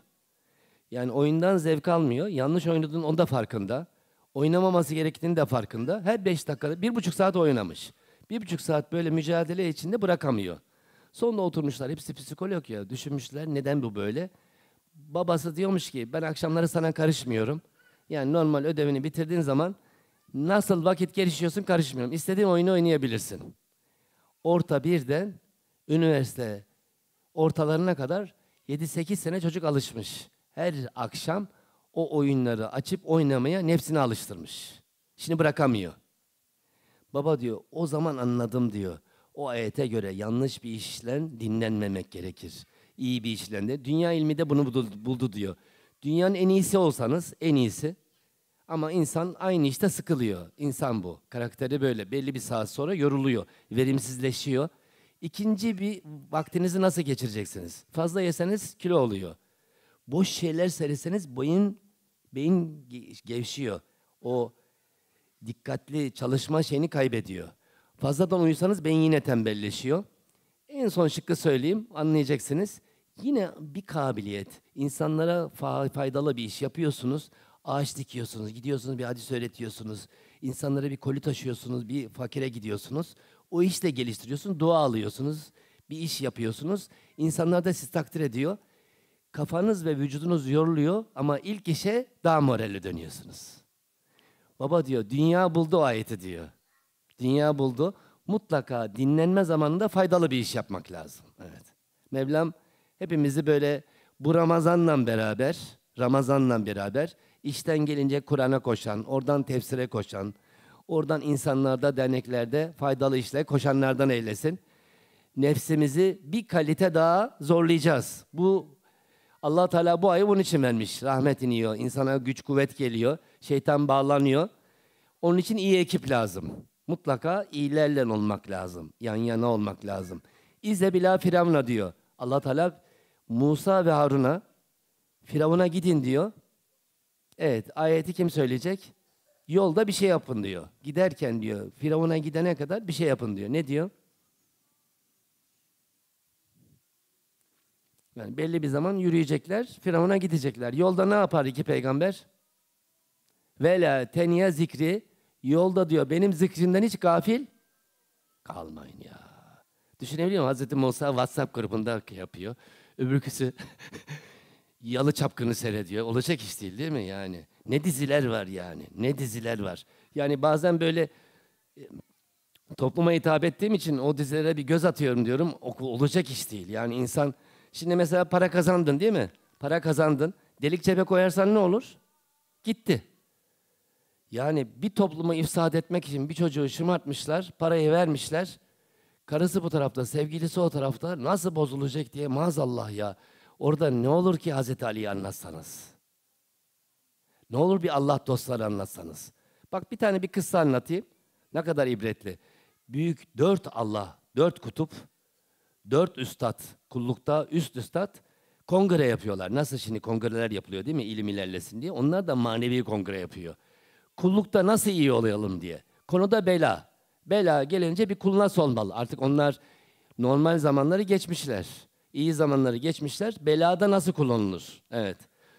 Yani oyundan zevk almıyor. Yanlış oynadığının onda farkında. Oynamaması gerektiğini de farkında. Her beş dakikada bir buçuk saat oynamış. Bir buçuk saat böyle mücadele içinde bırakamıyor. Sonunda oturmuşlar. Hepsi psikolog ya. Düşünmüşler neden bu böyle. Babası diyormuş ki ben akşamları sana karışmıyorum. Yani normal ödevini bitirdiğin zaman nasıl vakit gelişiyorsun karışmıyorum. İstediğin oyunu oynayabilirsin. Orta birden üniversite ortalarına kadar 7-8 sene çocuk alışmış. Her akşam o oyunları açıp oynamaya nefsini alıştırmış. Şimdi bırakamıyor. Baba diyor o zaman anladım diyor. O ayete göre yanlış bir işlen dinlenmemek gerekir. İyi bir işlen de. Dünya ilmi de bunu buldu, diyor. Dünyanın en iyisi olsanız en iyisi. Ama insan aynı işte sıkılıyor. İnsan bu. Karakteri böyle. Belli bir saat sonra yoruluyor. Verimsizleşiyor. İkinci bir vaktinizi nasıl geçireceksiniz? Fazla yeseniz kilo oluyor. Boş şeyler seyretseniz beyin beyin gevşiyor. O dikkatli çalışma şeyini kaybediyor. Fazladan uyusanız beyin yine tembelleşiyor. En son şıkkı söyleyeyim, anlayacaksınız. Yine bir kabiliyet. İnsanlara faydalı bir iş yapıyorsunuz. Ağaç dikiyorsunuz, gidiyorsunuz bir hadis öğretiyorsunuz. İnsanlara bir koli taşıyorsunuz, bir fakire gidiyorsunuz. O işle geliştiriyorsunuz, dua alıyorsunuz. Bir iş yapıyorsunuz. İnsanlar da sizi takdir ediyor. Kafanız ve vücudunuz yoruluyor ama ilk işe daha moralli dönüyorsunuz. Baba diyor dünya buldu o ayeti diyor. Dünya buldu. Mutlaka dinlenme zamanında faydalı bir iş yapmak lazım. Evet. Mevlam hepimizi böyle bu Ramazan'la beraber, Ramazan'la beraber işten gelince Kur'an'a koşan, oradan tefsire koşan, oradan insanlarda, derneklerde faydalı işle koşanlardan eylesin. Nefsimizi bir kalite daha zorlayacağız. Bu Allah Teala bu ayı bunun için vermiş. Rahmetini yiyor, insana güç kuvvet geliyor. Şeytan bağlanıyor. Onun için iyi ekip lazım. Mutlaka iyilerle olmak lazım. Yan yana olmak lazım. İzle bila firavuna diyor. Allah Teala Musa ve Harun'a Firavuna gidin diyor. Evet ayeti kim söyleyecek? Yolda bir şey yapın diyor. Giderken diyor Firavuna gidene kadar bir şey yapın diyor. Ne diyor? Yani belli bir zaman yürüyecekler, Firavun'a gidecekler. Yolda ne yapar iki peygamber? Vela teniye zikri yolda diyor benim zikrimden hiç gafil kalmayın ya. Düşünebiliyor musun? Hazreti Musa WhatsApp grubunda yapıyor. Öbürküsü yalı çapkını seyrediyor. Olacak iş değil değil mi yani? Ne diziler var yani? Ne diziler var? Yani bazen böyle e, topluma hitap ettiğim için o dizilere bir göz atıyorum diyorum. Olacak iş değil. Yani insan şimdi mesela para kazandın değil mi? Para kazandın. Delik cebe koyarsan ne olur? Gitti. Yani bir toplumu ifsad etmek için bir çocuğu şımartmışlar, parayı vermişler. Karısı bu tarafta, sevgilisi o tarafta. Nasıl bozulacak diye maazallah ya. Orada ne olur ki Hazreti Ali'yi anlatsanız? Ne olur bir Allah dostları anlatsanız? Bak bir tane bir kıssa anlatayım. Ne kadar ibretli. Büyük dört Allah, dört kutup, dört üstad, kullukta üst üstad kongre yapıyorlar. Nasıl şimdi kongreler yapılıyor değil mi? İlim ilerlesin diye. Onlar da manevi kongre yapıyor. Kullukta nasıl iyi olayalım diye. Konuda bela. Bela gelince bir kuluna olmalı. Artık onlar normal zamanları geçmişler. İyi zamanları geçmişler. Belada nasıl kullanılır? Evet.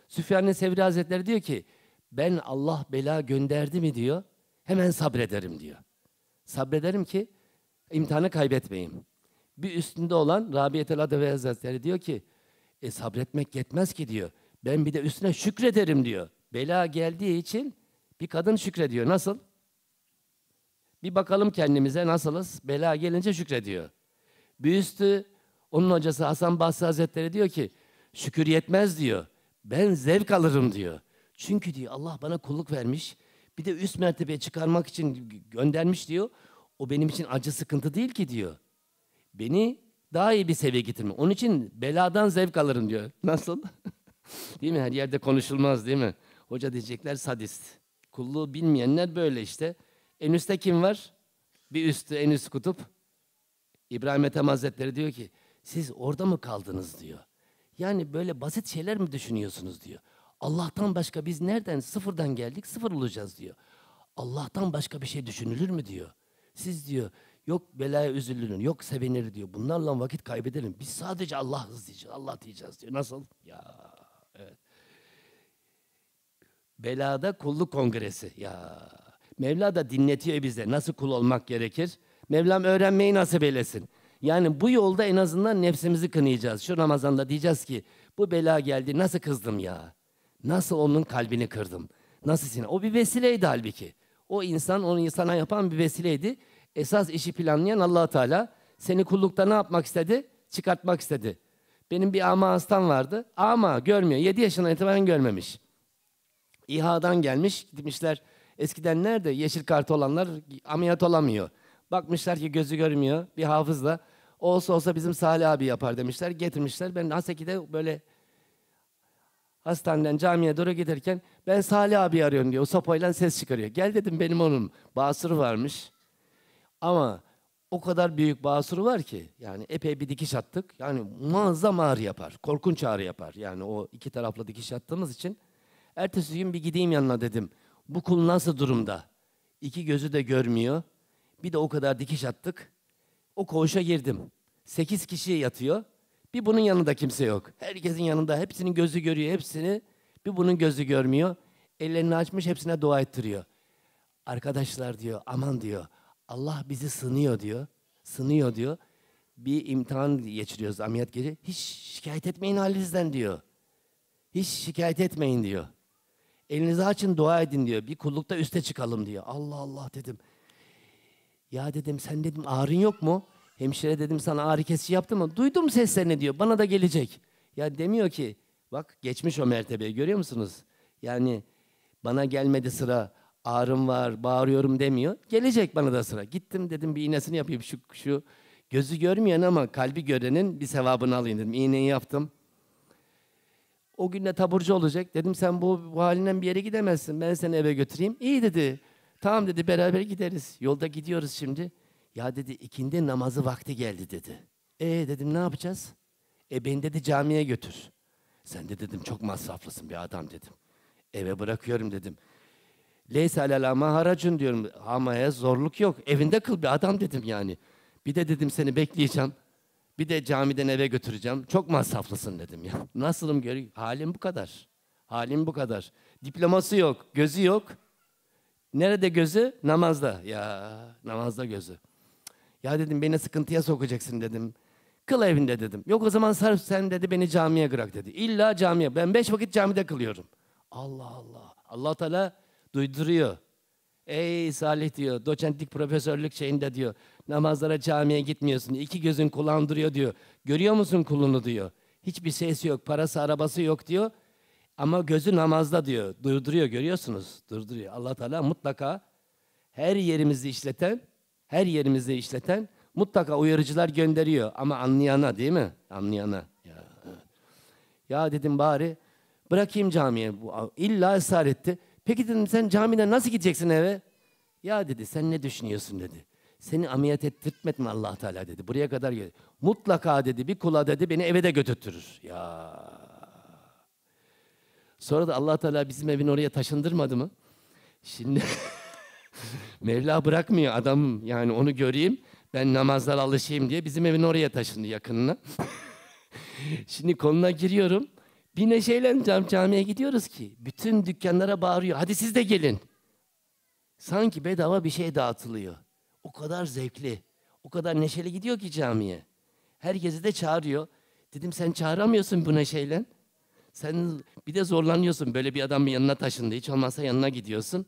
Süfyan Sevri Hazretleri diyor ki ben Allah bela gönderdi mi diyor. Hemen sabrederim diyor. Sabrederim ki imtihanı kaybetmeyeyim. Bir üstünde olan Rabiet el Hazretleri diyor ki e, sabretmek yetmez ki diyor. Ben bir de üstüne şükrederim diyor. Bela geldiği için bir kadın şükrediyor. Nasıl? Bir bakalım kendimize nasılız? Bela gelince şükrediyor. Bir üstü onun hocası Hasan Basri Hazretleri diyor ki şükür yetmez diyor. Ben zevk alırım diyor. Çünkü diyor Allah bana kulluk vermiş. Bir de üst mertebeye çıkarmak için göndermiş diyor. O benim için acı sıkıntı değil ki diyor. Beni daha iyi bir seviye getirme. Onun için beladan zevk alırım diyor. Nasıl? değil mi? Her yerde konuşulmaz değil mi? Hoca diyecekler sadist. Kulluğu bilmeyenler böyle işte. En üstte kim var? Bir üstü en üst kutup. İbrahim Ethem Hazretleri diyor ki siz orada mı kaldınız diyor. Yani böyle basit şeyler mi düşünüyorsunuz diyor. Allah'tan başka biz nereden sıfırdan geldik sıfır olacağız diyor. Allah'tan başka bir şey düşünülür mü diyor. Siz diyor yok belaya üzülürün yok sevinir diyor. Bunlarla vakit kaybedelim. Biz sadece Allahız diyeceğiz. Allah diyeceğiz diyor. Nasıl? Ya Belada kulluk kongresi. Ya Mevla da dinletiyor bize nasıl kul olmak gerekir. Mevlam öğrenmeyi nasip eylesin. Yani bu yolda en azından nefsimizi kınayacağız. Şu Ramazan'da diyeceğiz ki bu bela geldi nasıl kızdım ya. Nasıl onun kalbini kırdım. Nasıl sinir. O bir vesileydi halbuki. O insan onu insana yapan bir vesileydi. Esas işi planlayan allah Teala seni kullukta ne yapmak istedi? Çıkartmak istedi. Benim bir ama hastam vardı. Ama görmüyor. 7 yaşından itibaren görmemiş. İHA'dan gelmiş gitmişler. Eskiden nerede yeşil kart olanlar ameliyat olamıyor. Bakmışlar ki gözü görmüyor bir hafızla. Olsa olsa bizim Salih abi yapar demişler. Getirmişler. Ben Haseki'de böyle hastaneden camiye doğru giderken ben Salih abi arıyorum diyor. O sopayla ses çıkarıyor. Gel dedim benim onun basırı varmış. Ama o kadar büyük basırı var ki yani epey bir dikiş attık. Yani muazzam ağrı yapar. Korkunç ağrı yapar. Yani o iki taraflı dikiş attığımız için Ertesi gün bir gideyim yanına dedim. Bu kul nasıl durumda? İki gözü de görmüyor. Bir de o kadar dikiş attık. O koğuşa girdim. Sekiz kişi yatıyor. Bir bunun yanında kimse yok. Herkesin yanında. Hepsinin gözü görüyor hepsini. Bir bunun gözü görmüyor. Ellerini açmış hepsine dua ettiriyor. Arkadaşlar diyor aman diyor. Allah bizi sınıyor diyor. Sınıyor diyor. Bir imtihan geçiriyoruz ameliyat gece. Hiç şikayet etmeyin halinizden diyor. Hiç şikayet etmeyin diyor. Elinizi açın dua edin diyor. Bir kullukta üste çıkalım diyor. Allah Allah dedim. Ya dedim sen dedim ağrın yok mu? Hemşire dedim sana ağrı kesici yaptı mı? Duydum seslerini diyor. Bana da gelecek. Ya demiyor ki bak geçmiş o mertebeyi görüyor musunuz? Yani bana gelmedi sıra ağrım var bağırıyorum demiyor. Gelecek bana da sıra. Gittim dedim bir iğnesini yapayım şu, şu gözü görmeyen ama kalbi görenin bir sevabını alayım dedim. İğneyi yaptım. O gün de taburcu olacak. Dedim sen bu, bu halinden bir yere gidemezsin. Ben seni eve götüreyim. İyi dedi. Tamam dedi beraber gideriz. Yolda gidiyoruz şimdi. Ya dedi ikindi namazı vakti geldi dedi. E dedim ne yapacağız? E beni dedi camiye götür. Sen de dedim çok masraflısın bir adam dedim. Eve bırakıyorum dedim. Leysa alel haracın diyorum. Amaya zorluk yok. Evinde kıl bir adam dedim yani. Bir de dedim seni bekleyeceğim. Bir de camiden eve götüreceğim. Çok masraflısın dedim ya. Nasılım görüyor? Halim bu kadar. Halim bu kadar. Diploması yok, gözü yok. Nerede gözü? Namazda. Ya namazda gözü. Ya dedim beni sıkıntıya sokacaksın dedim. Kıl evinde dedim. Yok o zaman sarf sen dedi beni camiye bırak dedi. İlla camiye. Ben beş vakit camide kılıyorum. Allah Allah. Allah Teala duyduruyor. Ey Salih diyor, doçentlik profesörlük şeyinde diyor. Namazlara camiye gitmiyorsun, iki gözün kullandırıyor diyor. Görüyor musun kulunu diyor. Hiçbir ses yok, parası arabası yok diyor. Ama gözü namazda diyor. Durduruyor görüyorsunuz. Durduruyor. Allah Teala mutlaka her yerimizi işleten, her yerimizi işleten mutlaka uyarıcılar gönderiyor. Ama anlayana değil mi? Anlayana. Ya, ya dedim bari bırakayım camiye. illa ısrar etti. Peki dedim sen camiden nasıl gideceksin eve? Ya dedi sen ne düşünüyorsun dedi. Seni ameliyat ettirtmedi allah Teala dedi. Buraya kadar geldi. Mutlaka dedi bir kula dedi beni eve de götürtürür. Ya. Sonra da allah Teala bizim evin oraya taşındırmadı mı? Şimdi Mevla bırakmıyor adam yani onu göreyim. Ben namazlar alışayım diye bizim evin oraya taşındı yakınına. Şimdi konuna giriyorum. Bir neşeyle cam camiye gidiyoruz ki bütün dükkanlara bağırıyor. Hadi siz de gelin. Sanki bedava bir şey dağıtılıyor. O kadar zevkli, o kadar neşeli gidiyor ki camiye. Herkesi de çağırıyor. Dedim sen çağıramıyorsun bu neşeyle. Sen bir de zorlanıyorsun böyle bir adamın yanına taşındı. Hiç olmazsa yanına gidiyorsun.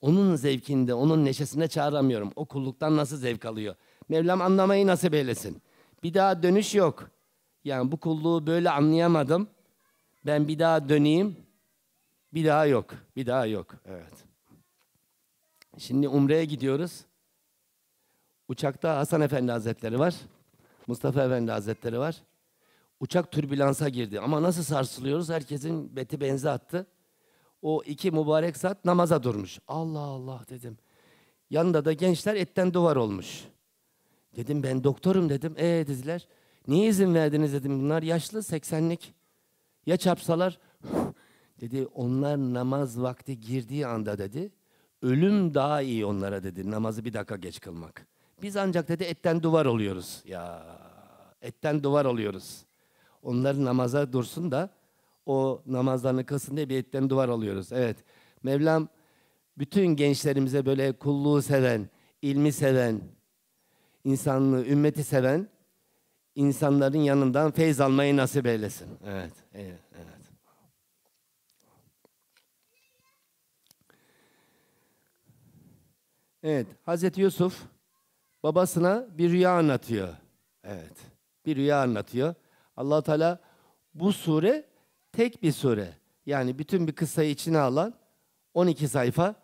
Onun zevkinde, onun neşesinde çağıramıyorum. O kulluktan nasıl zevk alıyor? Mevlam anlamayı nasip eylesin. Bir daha dönüş yok. Yani bu kulluğu böyle anlayamadım. Ben bir daha döneyim. Bir daha yok. Bir daha yok. Evet. Şimdi Umre'ye gidiyoruz. Uçakta Hasan Efendi Hazretleri var. Mustafa Efendi Hazretleri var. Uçak türbülansa girdi. Ama nasıl sarsılıyoruz? Herkesin beti benzi attı. O iki mübarek saat namaza durmuş. Allah Allah dedim. Yanında da gençler etten duvar olmuş. Dedim ben doktorum dedim. E dediler. Niye izin verdiniz dedim. Bunlar yaşlı 80'lik. Ya çarpsalar dedi onlar namaz vakti girdiği anda dedi ölüm daha iyi onlara dedi namazı bir dakika geç kılmak. Biz ancak dedi etten duvar oluyoruz. Ya etten duvar oluyoruz. Onlar namaza dursun da o namazlarını kılsın diye bir etten duvar alıyoruz. Evet. Mevlam bütün gençlerimize böyle kulluğu seven, ilmi seven, insanlığı, ümmeti seven insanların yanından feyz almayı nasip eylesin. Evet, evet, evet. Evet, Hazreti Yusuf babasına bir rüya anlatıyor. Evet, bir rüya anlatıyor. allah Teala bu sure tek bir sure. Yani bütün bir kıssayı içine alan 12 sayfa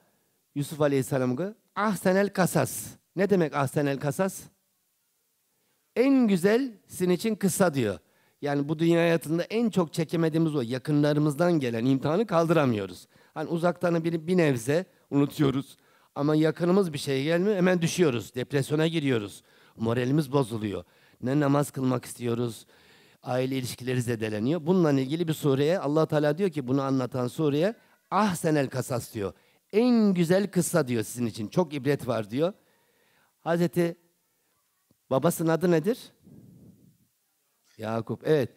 Yusuf Aleyhisselam'a Ahsenel Kasas. Ne demek Ahsenel Kasas? En güzel sizin için kısa diyor. Yani bu dünya hayatında en çok çekemediğimiz o yakınlarımızdan gelen imtihanı kaldıramıyoruz. Hani uzaktan bir, bir nebze unutuyoruz. Ama yakınımız bir şey gelmiyor hemen düşüyoruz. Depresyona giriyoruz. Moralimiz bozuluyor. Ne namaz kılmak istiyoruz. Aile ilişkileri zedeleniyor. Bununla ilgili bir sureye Allah Teala diyor ki bunu anlatan sureye ah senel kasas diyor. En güzel kısa diyor sizin için. Çok ibret var diyor. Hazreti Babasının adı nedir? Yakup. Evet.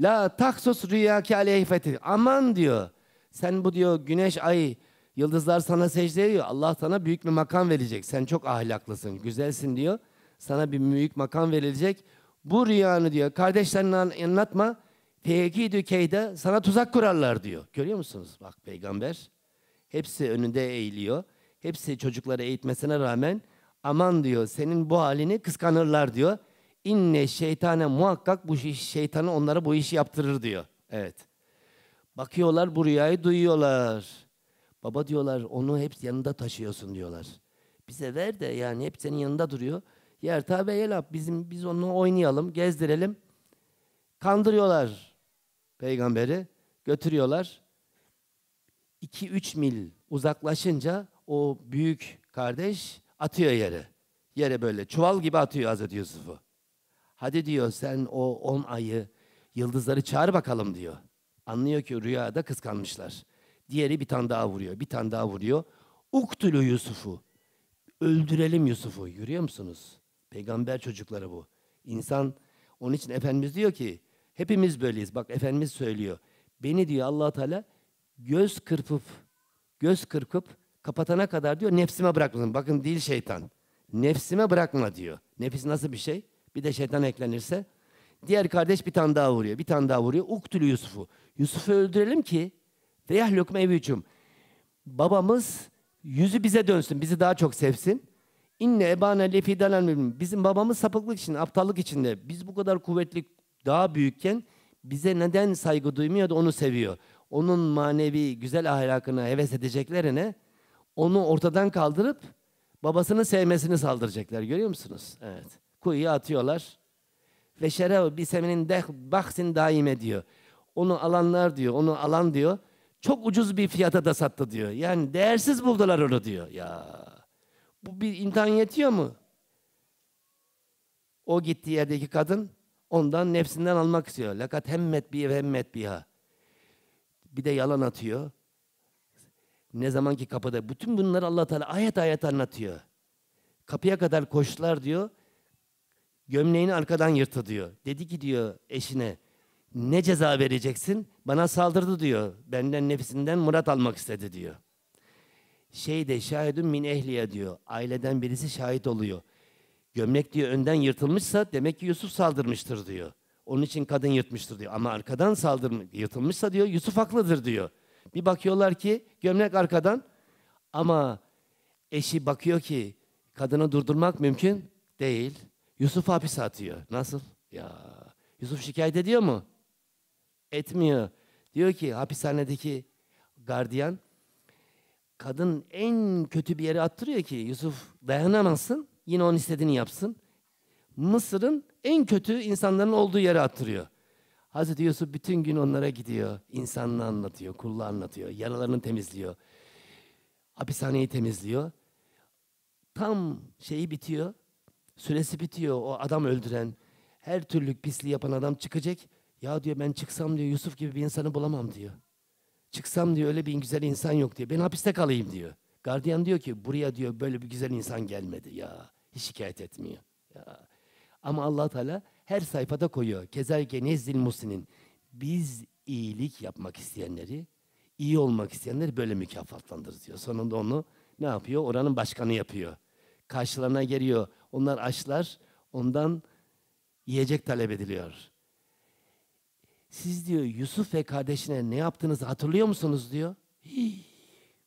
La taksus rüyâki aleyhifeti. Aman diyor. Sen bu diyor güneş, ay, yıldızlar sana secde ediyor. Allah sana büyük bir makam verecek. Sen çok ahlaklısın, güzelsin diyor. Sana bir büyük makam verilecek. Bu rüyanı diyor kardeşlerine anlatma. Feyekidü keyde sana tuzak kurarlar diyor. Görüyor musunuz? Bak peygamber hepsi önünde eğiliyor. Hepsi çocukları eğitmesine rağmen Aman diyor senin bu halini kıskanırlar diyor. İnne şeytane muhakkak bu şeytanı onlara bu işi yaptırır diyor. Evet. Bakıyorlar bu rüyayı duyuyorlar. Baba diyorlar onu hep yanında taşıyorsun diyorlar. Bize ver de yani hep senin yanında duruyor. Yer tabi yelap bizim biz onu oynayalım, gezdirelim. Kandırıyorlar peygamberi, götürüyorlar. 2-3 mil uzaklaşınca o büyük kardeş Atıyor yere. Yere böyle çuval gibi atıyor Hazreti Yusuf'u. Hadi diyor sen o on ayı yıldızları çağır bakalım diyor. Anlıyor ki rüyada kıskanmışlar. Diğeri bir tane daha vuruyor. Bir tane daha vuruyor. Uktulu Yusuf'u. Öldürelim Yusuf'u. Görüyor musunuz? Peygamber çocukları bu. İnsan onun için Efendimiz diyor ki hepimiz böyleyiz. Bak Efendimiz söylüyor. Beni diyor allah Teala göz kırpıp göz kırpıp kapatana kadar diyor nefsime bırakmasın. Bakın değil şeytan. Nefsime bırakma diyor. Nefis nasıl bir şey? Bir de şeytan eklenirse. Diğer kardeş bir tane daha vuruyor. Bir tane daha vuruyor. Uktülü Yusuf'u. Yusuf'u öldürelim ki Reyah lokma evücüm. Babamız yüzü bize dönsün. Bizi daha çok sevsin. İnne Ebana lefi dalal Bizim babamız sapıklık için, aptallık içinde. Biz bu kadar kuvvetli daha büyükken bize neden saygı duymuyor da onu seviyor. Onun manevi güzel ahlakına heves edeceklerine onu ortadan kaldırıp babasını sevmesini saldıracaklar. Görüyor musunuz? Evet. Kuyuya atıyorlar. Ve şerev biseminin deh baksin daim ediyor. Onu alanlar diyor, onu alan diyor. Çok ucuz bir fiyata da sattı diyor. Yani değersiz buldular onu diyor. Ya bu bir imtihan yetiyor mu? O gittiği yerdeki kadın ondan nefsinden almak istiyor. Lakat hemmet bi hemmet biha. Bir de yalan atıyor. Ne zamanki kapıda. Bütün bunları allah Teala ayet ayet anlatıyor. Kapıya kadar koştular diyor. Gömleğini arkadan yırtı diyor. Dedi ki diyor eşine ne ceza vereceksin? Bana saldırdı diyor. Benden nefsinden murat almak istedi diyor. Şey de şahidun min ehliye diyor. Aileden birisi şahit oluyor. Gömlek diyor önden yırtılmışsa demek ki Yusuf saldırmıştır diyor. Onun için kadın yırtmıştır diyor. Ama arkadan saldırmış, yırtılmışsa diyor Yusuf haklıdır diyor. Bir bakıyorlar ki gömlek arkadan ama eşi bakıyor ki kadını durdurmak mümkün değil. Yusuf hapise atıyor. Nasıl? Ya Yusuf şikayet ediyor mu? Etmiyor. Diyor ki hapishanedeki gardiyan kadın en kötü bir yere attırıyor ki Yusuf dayanamazsın. Yine onun istediğini yapsın. Mısır'ın en kötü insanların olduğu yere attırıyor. Hazreti Yusuf bütün gün onlara gidiyor. İnsanını anlatıyor, kulla anlatıyor, yaralarını temizliyor. Hapishaneyi temizliyor. Tam şeyi bitiyor. Süresi bitiyor. O adam öldüren, her türlü pisliği yapan adam çıkacak. Ya diyor ben çıksam diyor Yusuf gibi bir insanı bulamam diyor. Çıksam diyor öyle bir güzel insan yok diyor. Ben hapiste kalayım diyor. Gardiyan diyor ki buraya diyor böyle bir güzel insan gelmedi ya. Hiç şikayet etmiyor. Ya. Ama Allah Teala her sayfada koyuyor. Kezalike nezdil musinin. Biz iyilik yapmak isteyenleri, iyi olmak isteyenleri böyle mükafatlandırır diyor. Sonunda onu ne yapıyor? Oranın başkanı yapıyor. Karşılarına geliyor. Onlar açlar. Ondan yiyecek talep ediliyor. Siz diyor Yusuf ve kardeşine ne yaptığınızı hatırlıyor musunuz diyor. Hii,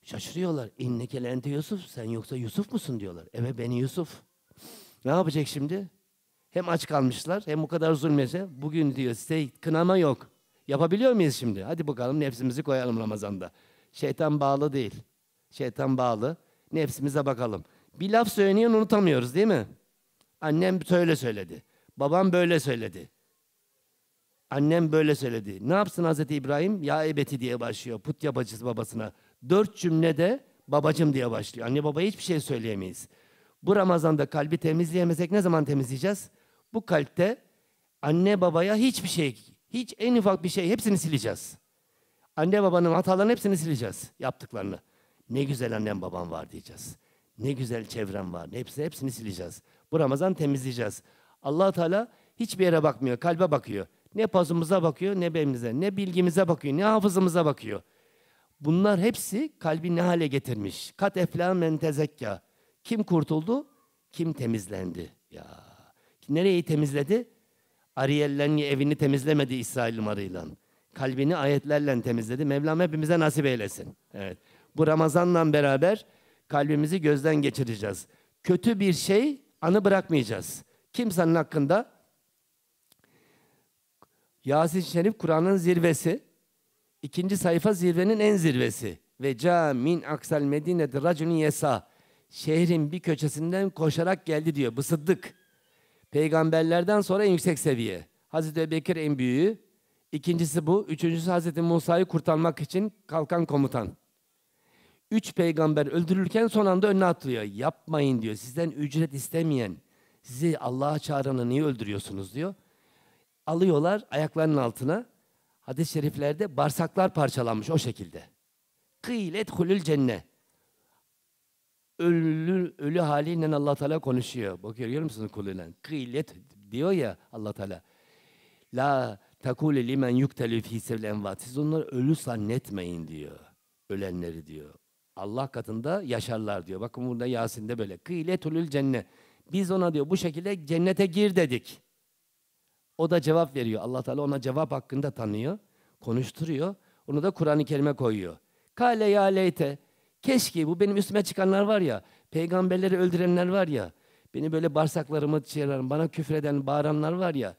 şaşırıyorlar. İnneke lente Yusuf sen yoksa Yusuf musun diyorlar. Evet beni Yusuf. Ne yapacak şimdi? Hem aç kalmışlar hem bu kadar zulmese bugün diyor size kınama yok. Yapabiliyor muyuz şimdi? Hadi bakalım nefsimizi koyalım Ramazan'da. Şeytan bağlı değil. Şeytan bağlı. Nefsimize bakalım. Bir laf söyleyen unutamıyoruz değil mi? Annem böyle söyledi. Babam böyle söyledi. Annem böyle söyledi. Ne yapsın Hazreti İbrahim? Ya ebeti diye başlıyor put yapacısı babasına. Dört cümlede babacım diye başlıyor. Anne babaya hiçbir şey söyleyemeyiz. Bu Ramazan'da kalbi temizleyemesek ne zaman temizleyeceğiz? bu kalpte anne babaya hiçbir şey, hiç en ufak bir şey hepsini sileceğiz. Anne babanın hatalarını hepsini sileceğiz yaptıklarını. Ne güzel annem babam var diyeceğiz. Ne güzel çevrem var. Hepsi hepsini sileceğiz. Bu Ramazan temizleyeceğiz. Allah Teala hiçbir yere bakmıyor, kalbe bakıyor. Ne pazumuza bakıyor, ne belimize, ne bilgimize bakıyor, ne hafızımıza bakıyor. Bunlar hepsi kalbi ne hale getirmiş. Kat eflan men tezekka. Kim kurtuldu? Kim temizlendi? Ya. Nereyi temizledi? Ariel'le evini temizlemedi İsrail marıyla. Kalbini ayetlerle temizledi. Mevlam hepimize nasip eylesin. Evet. Bu Ramazan'la beraber kalbimizi gözden geçireceğiz. Kötü bir şey anı bırakmayacağız. Kimsenin hakkında Yasin Şerif Kur'an'ın zirvesi. ikinci sayfa zirvenin en zirvesi. Ve ca min aksal medineti racunun yesa. Şehrin bir köşesinden koşarak geldi diyor. Bu sıddık. Peygamberlerden sonra en yüksek seviye. Hazreti Bekir en büyüğü. İkincisi bu. Üçüncüsü Hazreti Musa'yı kurtarmak için kalkan komutan. Üç peygamber öldürülürken son anda önüne atlıyor. Yapmayın diyor. Sizden ücret istemeyen, sizi Allah'a çağıranı niye öldürüyorsunuz diyor. Alıyorlar ayaklarının altına. Hadis-i şeriflerde barsaklar parçalanmış o şekilde. Kıylet hulül cennet ölü, ölü haliyle Allah Teala konuşuyor. Bakıyor görüyor musunuz kuluyla? Kıylet diyor ya Allah Teala. La takule limen yuktelu fi sevl envat. Siz onları ölü zannetmeyin diyor. Ölenleri diyor. Allah katında yaşarlar diyor. Bakın burada Yasin'de böyle. Kıyletulül cennet. Biz ona diyor bu şekilde cennete gir dedik. O da cevap veriyor. Allah Teala ona cevap hakkında tanıyor. Konuşturuyor. Onu da Kur'an-ı Kerim'e koyuyor. Kale ya leyte Keşke bu benim üstüme çıkanlar var ya, peygamberleri öldürenler var ya, beni böyle bağırsaklarıma çiğneren, bana küfreden, bağıranlar var ya,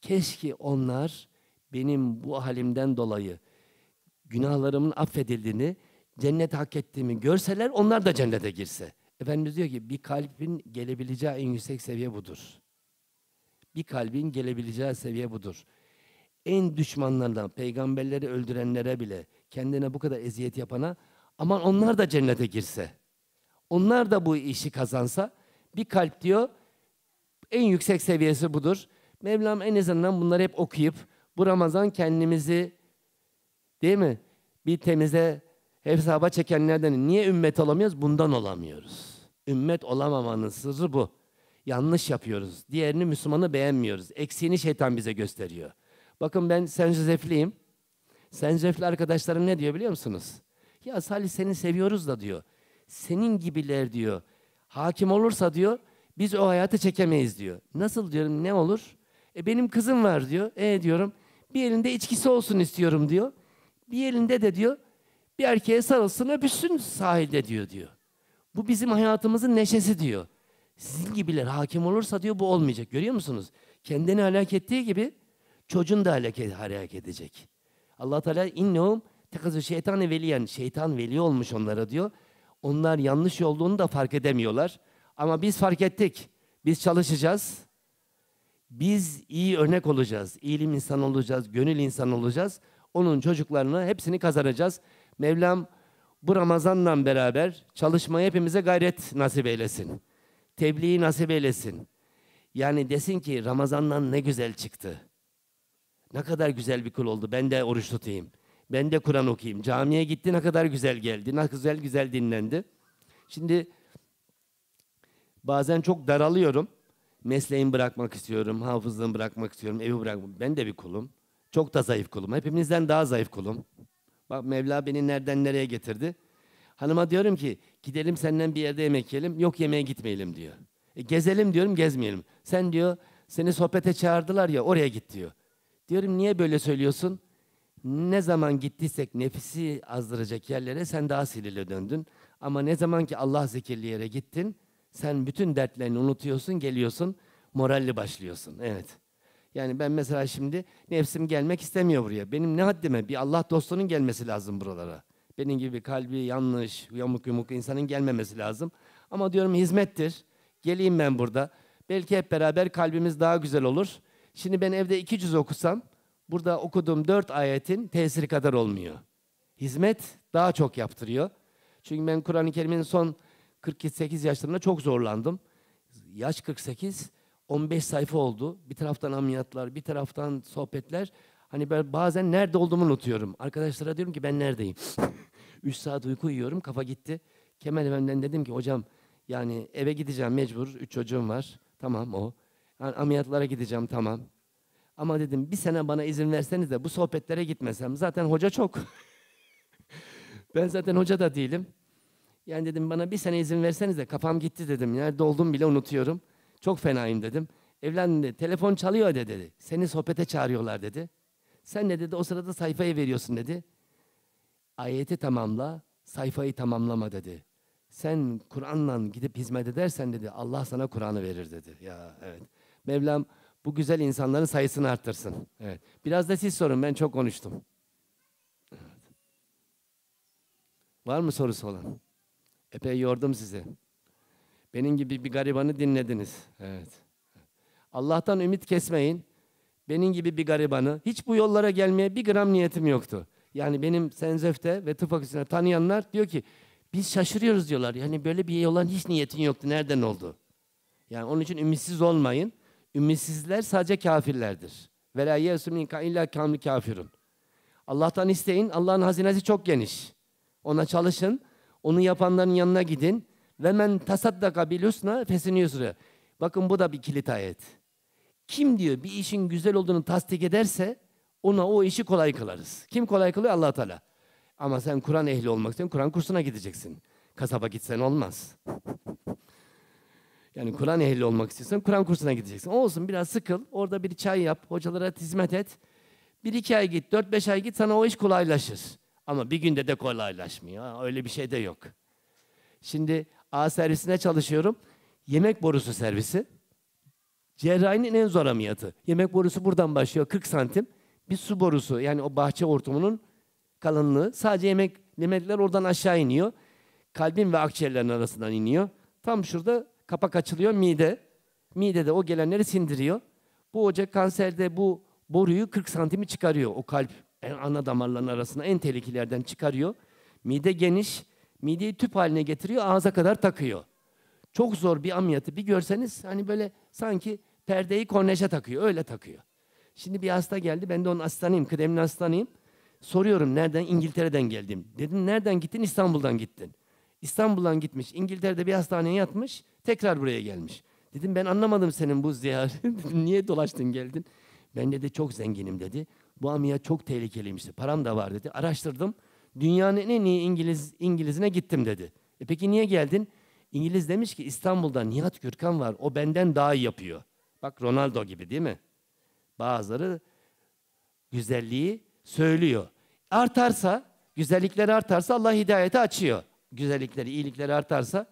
keşke onlar benim bu halimden dolayı günahlarımın affedildiğini, cennet hak ettiğimi görseler onlar da cennete girse. Efendimiz diyor ki bir kalbin gelebileceği en yüksek seviye budur. Bir kalbin gelebileceği seviye budur. En düşmanlardan, peygamberleri öldürenlere bile, kendine bu kadar eziyet yapana ama onlar da cennete girse. Onlar da bu işi kazansa bir kalp diyor en yüksek seviyesi budur. Mevlam en azından bunları hep okuyup bu Ramazan kendimizi değil mi? Bir temize hesaba çekenlerden niye ümmet olamıyoruz? Bundan olamıyoruz. Ümmet olamamanın sırrı bu. Yanlış yapıyoruz. Diğerini Müslümanı beğenmiyoruz. Eksiğini şeytan bize gösteriyor. Bakın ben Senzefliyim. Senzefli arkadaşlarım ne diyor biliyor musunuz? Ya Salih seni seviyoruz da diyor. Senin gibiler diyor. Hakim olursa diyor biz o hayatı çekemeyiz diyor. Nasıl diyorum ne olur? E benim kızım var diyor. E diyorum bir elinde içkisi olsun istiyorum diyor. Bir elinde de diyor bir erkeğe sarılsın öpüşsün sahilde diyor diyor. Bu bizim hayatımızın neşesi diyor. Sizin gibiler hakim olursa diyor bu olmayacak. Görüyor musunuz? Kendini helak ettiği gibi çocuğun da helak, helak edecek. Allah Teala innehum Tekazu şeytan veliyen. Şeytan veli olmuş onlara diyor. Onlar yanlış olduğunu da fark edemiyorlar. Ama biz fark ettik. Biz çalışacağız. Biz iyi örnek olacağız. İyilim insan olacağız. Gönül insan olacağız. Onun çocuklarını hepsini kazanacağız. Mevlam bu Ramazan'la beraber çalışmayı hepimize gayret nasip eylesin. Tebliği nasip eylesin. Yani desin ki Ramazan'dan ne güzel çıktı. Ne kadar güzel bir kul oldu. Ben de oruç tutayım. Ben de Kur'an okuyayım. Camiye gitti ne kadar güzel geldi. Ne güzel güzel dinlendi. Şimdi bazen çok daralıyorum. Mesleğimi bırakmak istiyorum, hafızlığımı bırakmak istiyorum, evi bırakmak Ben de bir kulum. Çok da zayıf kulum. Hepimizden daha zayıf kulum. Bak Mevla beni nereden nereye getirdi. Hanıma diyorum ki gidelim senden bir yerde yemek yiyelim. Yok yemeğe gitmeyelim diyor. E, gezelim diyorum gezmeyelim. Sen diyor seni sohbete çağırdılar ya oraya git diyor. Diyorum niye böyle söylüyorsun? ne zaman gittiysek nefisi azdıracak yerlere sen daha sinirli döndün. Ama ne zaman ki Allah zikirli yere gittin sen bütün dertlerini unutuyorsun geliyorsun moralli başlıyorsun. Evet. Yani ben mesela şimdi nefsim gelmek istemiyor buraya. Benim ne haddime bir Allah dostunun gelmesi lazım buralara. Benim gibi kalbi yanlış, yamuk yumuk insanın gelmemesi lazım. Ama diyorum hizmettir. Geleyim ben burada. Belki hep beraber kalbimiz daha güzel olur. Şimdi ben evde iki cüz okusam burada okuduğum dört ayetin tesiri kadar olmuyor. Hizmet daha çok yaptırıyor. Çünkü ben Kur'an-ı Kerim'in son 48 yaşlarında çok zorlandım. Yaş 48, 15 sayfa oldu. Bir taraftan ameliyatlar, bir taraftan sohbetler. Hani ben bazen nerede olduğumu unutuyorum. Arkadaşlara diyorum ki ben neredeyim? 3 saat uyku uyuyorum, kafa gitti. Kemal Efendi'den dedim ki hocam yani eve gideceğim mecbur, 3 çocuğum var. Tamam o. Yani ameliyatlara gideceğim tamam. Ama dedim bir sene bana izin verseniz de bu sohbetlere gitmesem. Zaten hoca çok. ben zaten hoca da değilim. Yani dedim bana bir sene izin verseniz de kafam gitti dedim. Nerede olduğumu bile unutuyorum. Çok fenayım dedim. Evlendi. Telefon çalıyor de dedi. Seni sohbete çağırıyorlar dedi. Sen ne dedi o sırada sayfayı veriyorsun dedi. Ayeti tamamla, sayfayı tamamlama dedi. Sen Kur'an'la gidip hizmet edersen dedi Allah sana Kur'an'ı verir dedi. Ya evet. Mevlam bu güzel insanların sayısını arttırsın. Evet. Biraz da siz sorun ben çok konuştum. Evet. Var mı sorusu olan? Epey yordum sizi. Benim gibi bir garibanı dinlediniz. Evet. Allah'tan ümit kesmeyin. Benim gibi bir garibanı. Hiç bu yollara gelmeye bir gram niyetim yoktu. Yani benim Senzöf'te ve tıp fakültesinde tanıyanlar diyor ki biz şaşırıyoruz diyorlar. Yani böyle bir yolan hiç niyetin yoktu. Nereden oldu? Yani onun için ümitsiz olmayın. Ümitsizler sadece kafirlerdir. Ve la yesu illa kamil kafirun. Allah'tan isteyin. Allah'ın hazinesi çok geniş. Ona çalışın. Onu yapanların yanına gidin. Ve men tasaddaka bil husna Bakın bu da bir kilit ayet. Kim diyor bir işin güzel olduğunu tasdik ederse ona o işi kolay kılarız. Kim kolay kılıyor? Allah Teala. Ama sen Kur'an ehli olmak için Kur'an kursuna gideceksin. Kasaba gitsen olmaz. Yani Kur'an ehli olmak istiyorsan Kur'an kursuna gideceksin. Olsun biraz sıkıl. Orada bir çay yap. Hocalara hizmet et. Bir iki ay git, dört beş ay git sana o iş kolaylaşır. Ama bir günde de kolaylaşmıyor. öyle bir şey de yok. Şimdi A servisine çalışıyorum. Yemek borusu servisi. Cerrahinin en zor amiyatı. Yemek borusu buradan başlıyor 40 santim. Bir su borusu yani o bahçe hortumunun kalınlığı. Sadece yemek yemekler oradan aşağı iniyor. Kalbin ve akciğerlerin arasından iniyor. Tam şurada Kapak açılıyor mide. Mide de o gelenleri sindiriyor. Bu ocak kanserde bu boruyu 40 santimi çıkarıyor. O kalp en ana damarların arasında en tehlikelerden çıkarıyor. Mide geniş. Mideyi tüp haline getiriyor. Ağza kadar takıyor. Çok zor bir ameliyatı bir görseniz hani böyle sanki perdeyi korneşe takıyor. Öyle takıyor. Şimdi bir hasta geldi. Ben de onun asistanıyım. Kıdemli asistanıyım. Soruyorum nereden? İngiltere'den geldim. Dedim nereden gittin? İstanbul'dan gittin. İstanbul'dan gitmiş. İngiltere'de bir hastaneye yatmış. Tekrar buraya gelmiş. Dedim ben anlamadım senin bu ziyaretin. Niye dolaştın geldin? Ben dedi çok zenginim dedi. Bu ameliyat çok tehlikeliymişti. Param da var dedi. Araştırdım. Dünyanın en iyi İngiliz, İngiliz'ine gittim dedi. E peki niye geldin? İngiliz demiş ki İstanbul'da Nihat Gürkan var. O benden daha iyi yapıyor. Bak Ronaldo gibi değil mi? Bazıları güzelliği söylüyor. Artarsa, güzellikleri artarsa Allah hidayeti açıyor. Güzellikleri, iyilikleri artarsa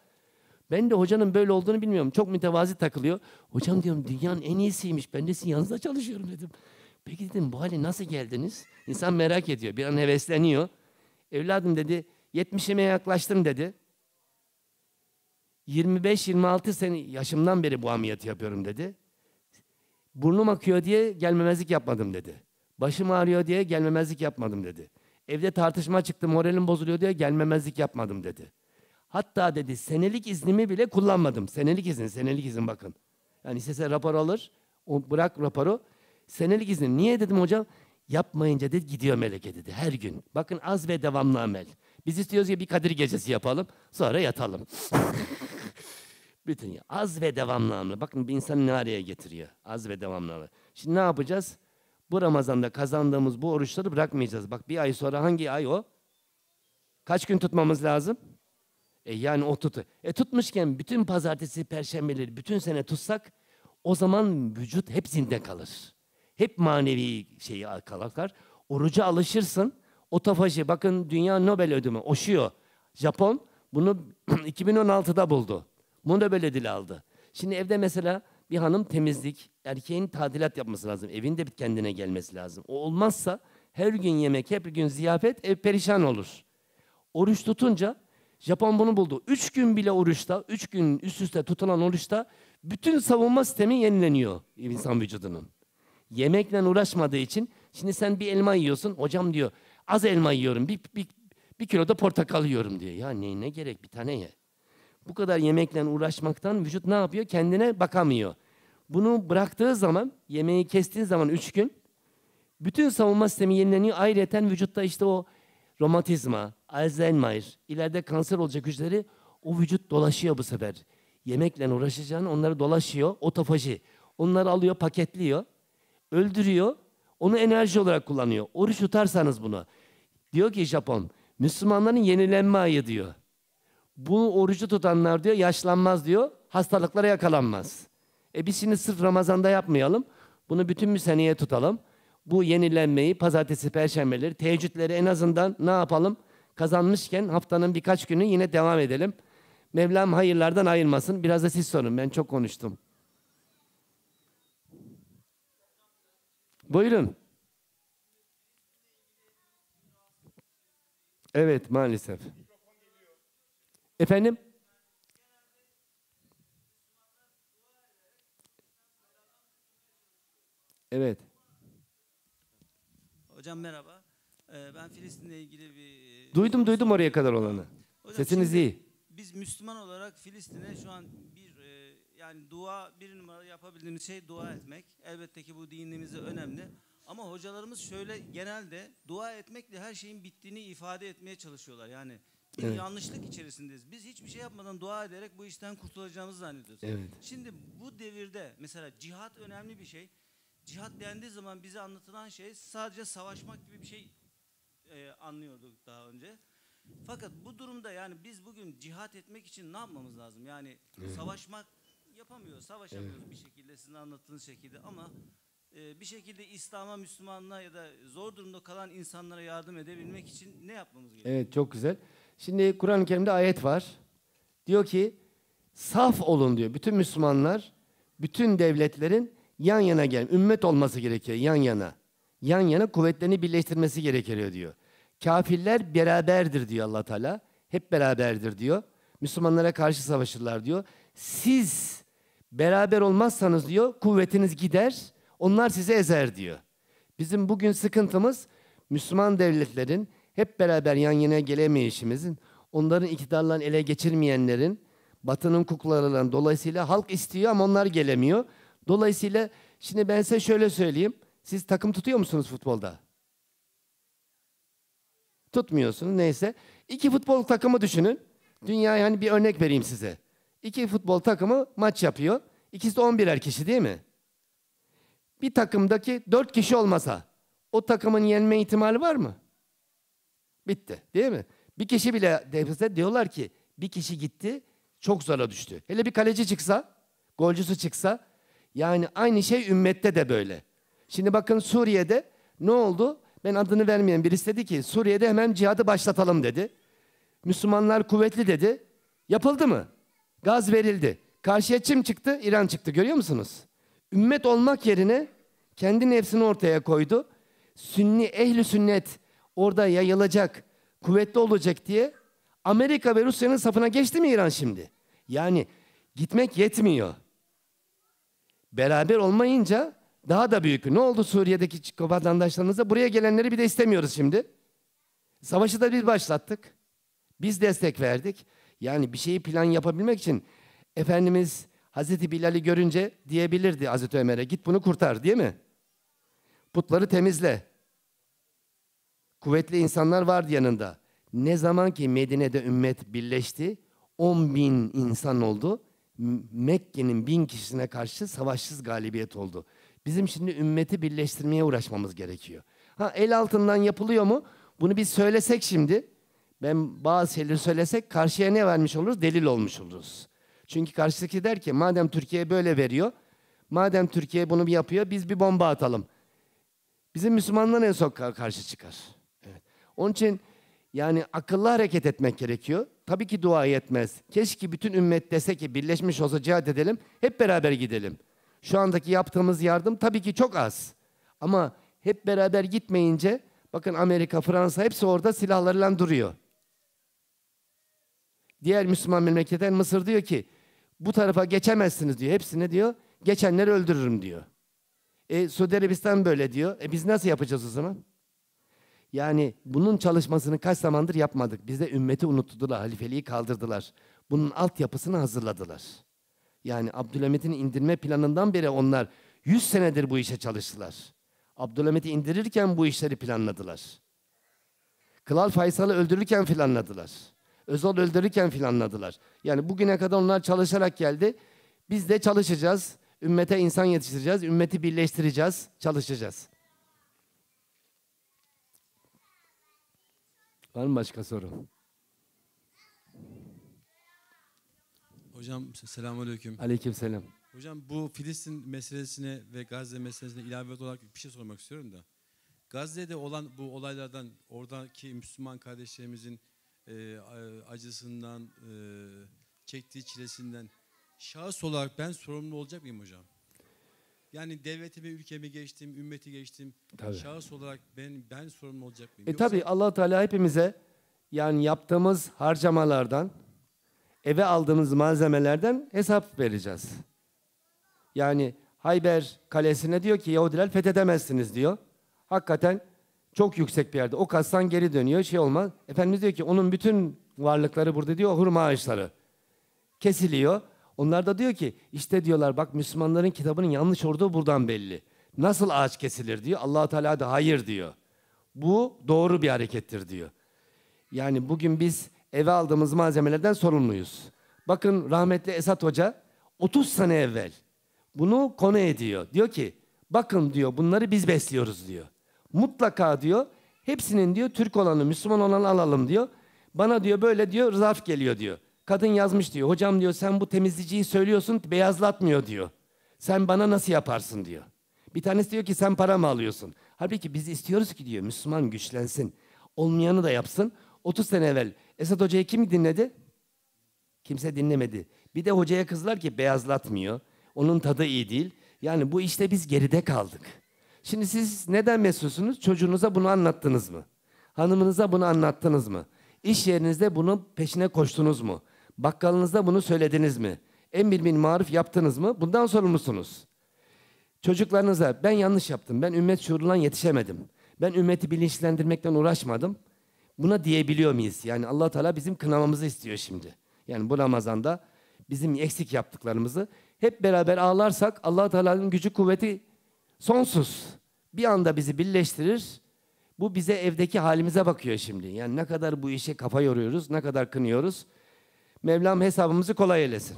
ben de hocanın böyle olduğunu bilmiyorum. Çok mütevazi takılıyor. Hocam diyorum dünyanın en iyisiymiş. Ben de sizin yanınızda çalışıyorum dedim. Peki dedim bu hale nasıl geldiniz? İnsan merak ediyor. Bir an hevesleniyor. Evladım dedi 70'ime yaklaştım dedi. 25-26 sene yaşımdan beri bu ameliyatı yapıyorum dedi. Burnum akıyor diye gelmemezlik yapmadım dedi. Başım ağrıyor diye gelmemezlik yapmadım dedi. Evde tartışma çıktı moralim bozuluyor diye gelmemezlik yapmadım dedi. Hatta dedi senelik iznimi bile kullanmadım. Senelik izin, senelik izin bakın. Yani istese rapor alır, o bırak raporu. Senelik izin. Niye dedim hocam? Yapmayınca dedi gidiyor meleke dedi her gün. Bakın az ve devamlı amel. Biz istiyoruz ki bir Kadir gecesi yapalım, sonra yatalım. Bütün ya. Az ve devamlı amel. Bakın bir insan ne araya getiriyor? Az ve devamlı amel. Şimdi ne yapacağız? Bu Ramazan'da kazandığımız bu oruçları bırakmayacağız. Bak bir ay sonra hangi ay o? Kaç gün tutmamız lazım? E yani o tutu. E tutmuşken bütün pazartesi, perşembeleri bütün sene tutsak o zaman vücut hep zinde kalır. Hep manevi şeyi kalaklar. Oruca alışırsın. Otofaji bakın Dünya Nobel ödümü Oşuyor. Japon bunu 2016'da buldu. Bunu Nobel ödülü aldı. Şimdi evde mesela bir hanım temizlik, erkeğin tadilat yapması lazım. Evin de kendine gelmesi lazım. O olmazsa her gün yemek, her gün ziyafet ev perişan olur. Oruç tutunca Japon bunu buldu. Üç gün bile oruçta, üç gün üst üste tutulan oruçta bütün savunma sistemi yenileniyor insan vücudunun. Yemekle uğraşmadığı için şimdi sen bir elma yiyorsun. Hocam diyor az elma yiyorum. Bir, bir, bir kilo da portakal yiyorum diyor. Ya neyine gerek bir tane ye. Bu kadar yemekle uğraşmaktan vücut ne yapıyor? Kendine bakamıyor. Bunu bıraktığı zaman, yemeği kestiği zaman üç gün bütün savunma sistemi yenileniyor. Ayrıca vücutta işte o romatizma, Alzheimer, ileride kanser olacak hücreleri o vücut dolaşıyor bu sefer. Yemekle uğraşacağını onları dolaşıyor, otofaji. Onları alıyor, paketliyor, öldürüyor, onu enerji olarak kullanıyor. Oruç tutarsanız bunu. Diyor ki Japon, Müslümanların yenilenme ayı diyor. Bu orucu tutanlar diyor yaşlanmaz diyor, hastalıklara yakalanmaz. E biz şimdi sırf Ramazan'da yapmayalım, bunu bütün bir seneye tutalım. Bu yenilenmeyi pazartesi, perşembeleri, teheccüdleri en azından ne yapalım? kazanmışken haftanın birkaç günü yine devam edelim. Mevlam hayırlardan ayırmasın. Biraz da siz sorun. Ben çok konuştum. Buyurun. Evet maalesef. Efendim? Evet. Hocam merhaba. Ee, ben Filistin'le ilgili bir Duydum duydum oraya kadar olanı. Hocam, Sesiniz iyi. Biz Müslüman olarak Filistin'e şu an bir e, yani dua bir numara yapabildiğimiz şey dua etmek. Elbette ki bu dinimize önemli. Ama hocalarımız şöyle genelde dua etmekle her şeyin bittiğini ifade etmeye çalışıyorlar. Yani bir evet. yanlışlık içerisindeyiz. Biz hiçbir şey yapmadan dua ederek bu işten kurtulacağımızı zannediyoruz. Evet. Şimdi bu devirde mesela cihat önemli bir şey. Cihat dendiği zaman bize anlatılan şey sadece savaşmak gibi bir şey e, anlıyorduk daha önce. Fakat bu durumda yani biz bugün cihat etmek için ne yapmamız lazım? Yani evet. savaşmak yapamıyoruz, savaşamıyoruz evet. bir şekilde sizin anlattığınız şekilde ama e, bir şekilde İslam'a, Müslümanlığa ya da zor durumda kalan insanlara yardım edebilmek için ne yapmamız gerekiyor? Evet çok güzel. Şimdi Kur'an-ı Kerim'de ayet var. Diyor ki saf olun diyor. Bütün Müslümanlar, bütün devletlerin yan yana gel, ümmet olması gerekiyor yan yana yan yana kuvvetlerini birleştirmesi gerekiyor diyor. Kafirler beraberdir diyor allah Teala. Hep beraberdir diyor. Müslümanlara karşı savaşırlar diyor. Siz beraber olmazsanız diyor kuvvetiniz gider, onlar sizi ezer diyor. Bizim bugün sıkıntımız Müslüman devletlerin hep beraber yan yana gelemeyişimizin, onların iktidarlarını ele geçirmeyenlerin, batının kuklalarından dolayısıyla halk istiyor ama onlar gelemiyor. Dolayısıyla şimdi ben size şöyle söyleyeyim. Siz takım tutuyor musunuz futbolda? Tutmuyorsunuz neyse. İki futbol takımı düşünün. Dünya hani bir örnek vereyim size. İki futbol takımı maç yapıyor. İkisi de 11'er kişi değil mi? Bir takımdaki 4 kişi olmasa o takımın yenme ihtimali var mı? Bitti değil mi? Bir kişi bile defansa diyorlar ki bir kişi gitti çok zora düştü. Hele bir kaleci çıksa, golcüsü çıksa yani aynı şey ümmette de böyle. Şimdi bakın Suriye'de ne oldu? Ben adını vermeyen birisi dedi ki Suriye'de hemen cihadı başlatalım dedi. Müslümanlar kuvvetli dedi. Yapıldı mı? Gaz verildi. Karşıya çim çıktı? İran çıktı görüyor musunuz? Ümmet olmak yerine kendi nefsini ortaya koydu. Sünni, ehli sünnet orada yayılacak, kuvvetli olacak diye Amerika ve Rusya'nın safına geçti mi İran şimdi? Yani gitmek yetmiyor. Beraber olmayınca daha da büyük. Ne oldu Suriye'deki vatandaşlarımıza? Buraya gelenleri bir de istemiyoruz şimdi. Savaşı da biz başlattık. Biz destek verdik. Yani bir şeyi plan yapabilmek için Efendimiz Hazreti Bilal'i görünce diyebilirdi Hazreti Ömer'e git bunu kurtar değil mi? Putları temizle. Kuvvetli insanlar vardı yanında. Ne zaman ki Medine'de ümmet birleşti 10 bin insan oldu. Mekke'nin bin kişisine karşı savaşsız galibiyet oldu. Bizim şimdi ümmeti birleştirmeye uğraşmamız gerekiyor. Ha el altından yapılıyor mu? Bunu biz söylesek şimdi ben bazı şeyleri söylesek karşıya ne vermiş oluruz? Delil olmuş oluruz. Çünkü karşıdaki der ki madem Türkiye böyle veriyor, madem Türkiye bunu bir yapıyor biz bir bomba atalım. Bizim Müslümanlar en son karşı çıkar. Evet. Onun için yani akıllı hareket etmek gerekiyor. Tabii ki dua yetmez. Keşke bütün ümmet dese ki birleşmiş olsa cihat edelim, hep beraber gidelim. Şu andaki yaptığımız yardım tabii ki çok az. Ama hep beraber gitmeyince bakın Amerika, Fransa hepsi orada silahlarla duruyor. Diğer Müslüman memleketten Mısır diyor ki bu tarafa geçemezsiniz diyor. Hepsini diyor geçenleri öldürürüm diyor. E, Suudi Arabistan böyle diyor. E, biz nasıl yapacağız o zaman? Yani bunun çalışmasını kaç zamandır yapmadık. Bizde ümmeti unuttular, halifeliği kaldırdılar. Bunun altyapısını hazırladılar. Yani Abdülhamit'in indirme planından beri onlar 100 senedir bu işe çalıştılar. Abdülhamit'i indirirken bu işleri planladılar. Kılal Faysal'ı öldürürken planladılar. Özal öldürürken planladılar. Yani bugüne kadar onlar çalışarak geldi. Biz de çalışacağız. Ümmete insan yetiştireceğiz. Ümmeti birleştireceğiz. Çalışacağız. Var mı başka soru? Hocam selamun aleyküm. Aleyküm selam. Hocam bu Filistin meselesine ve Gazze meselesine ilave olarak bir şey sormak istiyorum da. Gazze'de olan bu olaylardan oradaki Müslüman kardeşlerimizin e, acısından, e, çektiği çilesinden şahıs olarak ben sorumlu olacak mıyım hocam? Yani devletimi, ülkemi geçtim, ümmeti geçtim. Tabii. Şahıs olarak ben ben sorumlu olacak mıyım? E Yoksa... tabii Allah Teala hepimize yani yaptığımız harcamalardan eve aldığımız malzemelerden hesap vereceğiz. Yani Hayber kalesine diyor ki Yahudiler fethedemezsiniz diyor. Hakikaten çok yüksek bir yerde. O kastan geri dönüyor şey olmaz. Efendimiz diyor ki onun bütün varlıkları burada diyor hurma ağaçları. Kesiliyor. Onlar da diyor ki işte diyorlar bak Müslümanların kitabının yanlış olduğu buradan belli. Nasıl ağaç kesilir diyor. allah Teala da hayır diyor. Bu doğru bir harekettir diyor. Yani bugün biz eve aldığımız malzemelerden sorumluyuz. Bakın rahmetli Esat Hoca 30 sene evvel bunu konu ediyor. Diyor ki bakın diyor bunları biz besliyoruz diyor. Mutlaka diyor hepsinin diyor Türk olanı Müslüman olanı alalım diyor. Bana diyor böyle diyor zarf geliyor diyor. Kadın yazmış diyor hocam diyor sen bu temizleyiciyi söylüyorsun beyazlatmıyor diyor. Sen bana nasıl yaparsın diyor. Bir tanesi diyor ki sen para mı alıyorsun? Halbuki biz istiyoruz ki diyor Müslüman güçlensin. Olmayanı da yapsın. 30 sene evvel Esat Hoca'yı kim dinledi? Kimse dinlemedi. Bir de hocaya kızlar ki beyazlatmıyor. Onun tadı iyi değil. Yani bu işte biz geride kaldık. Şimdi siz neden mesulsunuz? Çocuğunuza bunu anlattınız mı? Hanımınıza bunu anlattınız mı? İş yerinizde bunun peşine koştunuz mu? Bakkalınızda bunu söylediniz mi? En bir bin marif yaptınız mı? Bundan sorumlusunuz. Çocuklarınıza ben yanlış yaptım. Ben ümmet şuurundan yetişemedim. Ben ümmeti bilinçlendirmekten uğraşmadım. Buna diyebiliyor muyuz? Yani allah Teala bizim kınamamızı istiyor şimdi. Yani bu Ramazan'da bizim eksik yaptıklarımızı hep beraber ağlarsak allah Teala'nın gücü kuvveti sonsuz. Bir anda bizi birleştirir. Bu bize evdeki halimize bakıyor şimdi. Yani ne kadar bu işe kafa yoruyoruz, ne kadar kınıyoruz. Mevlam hesabımızı kolay eylesin.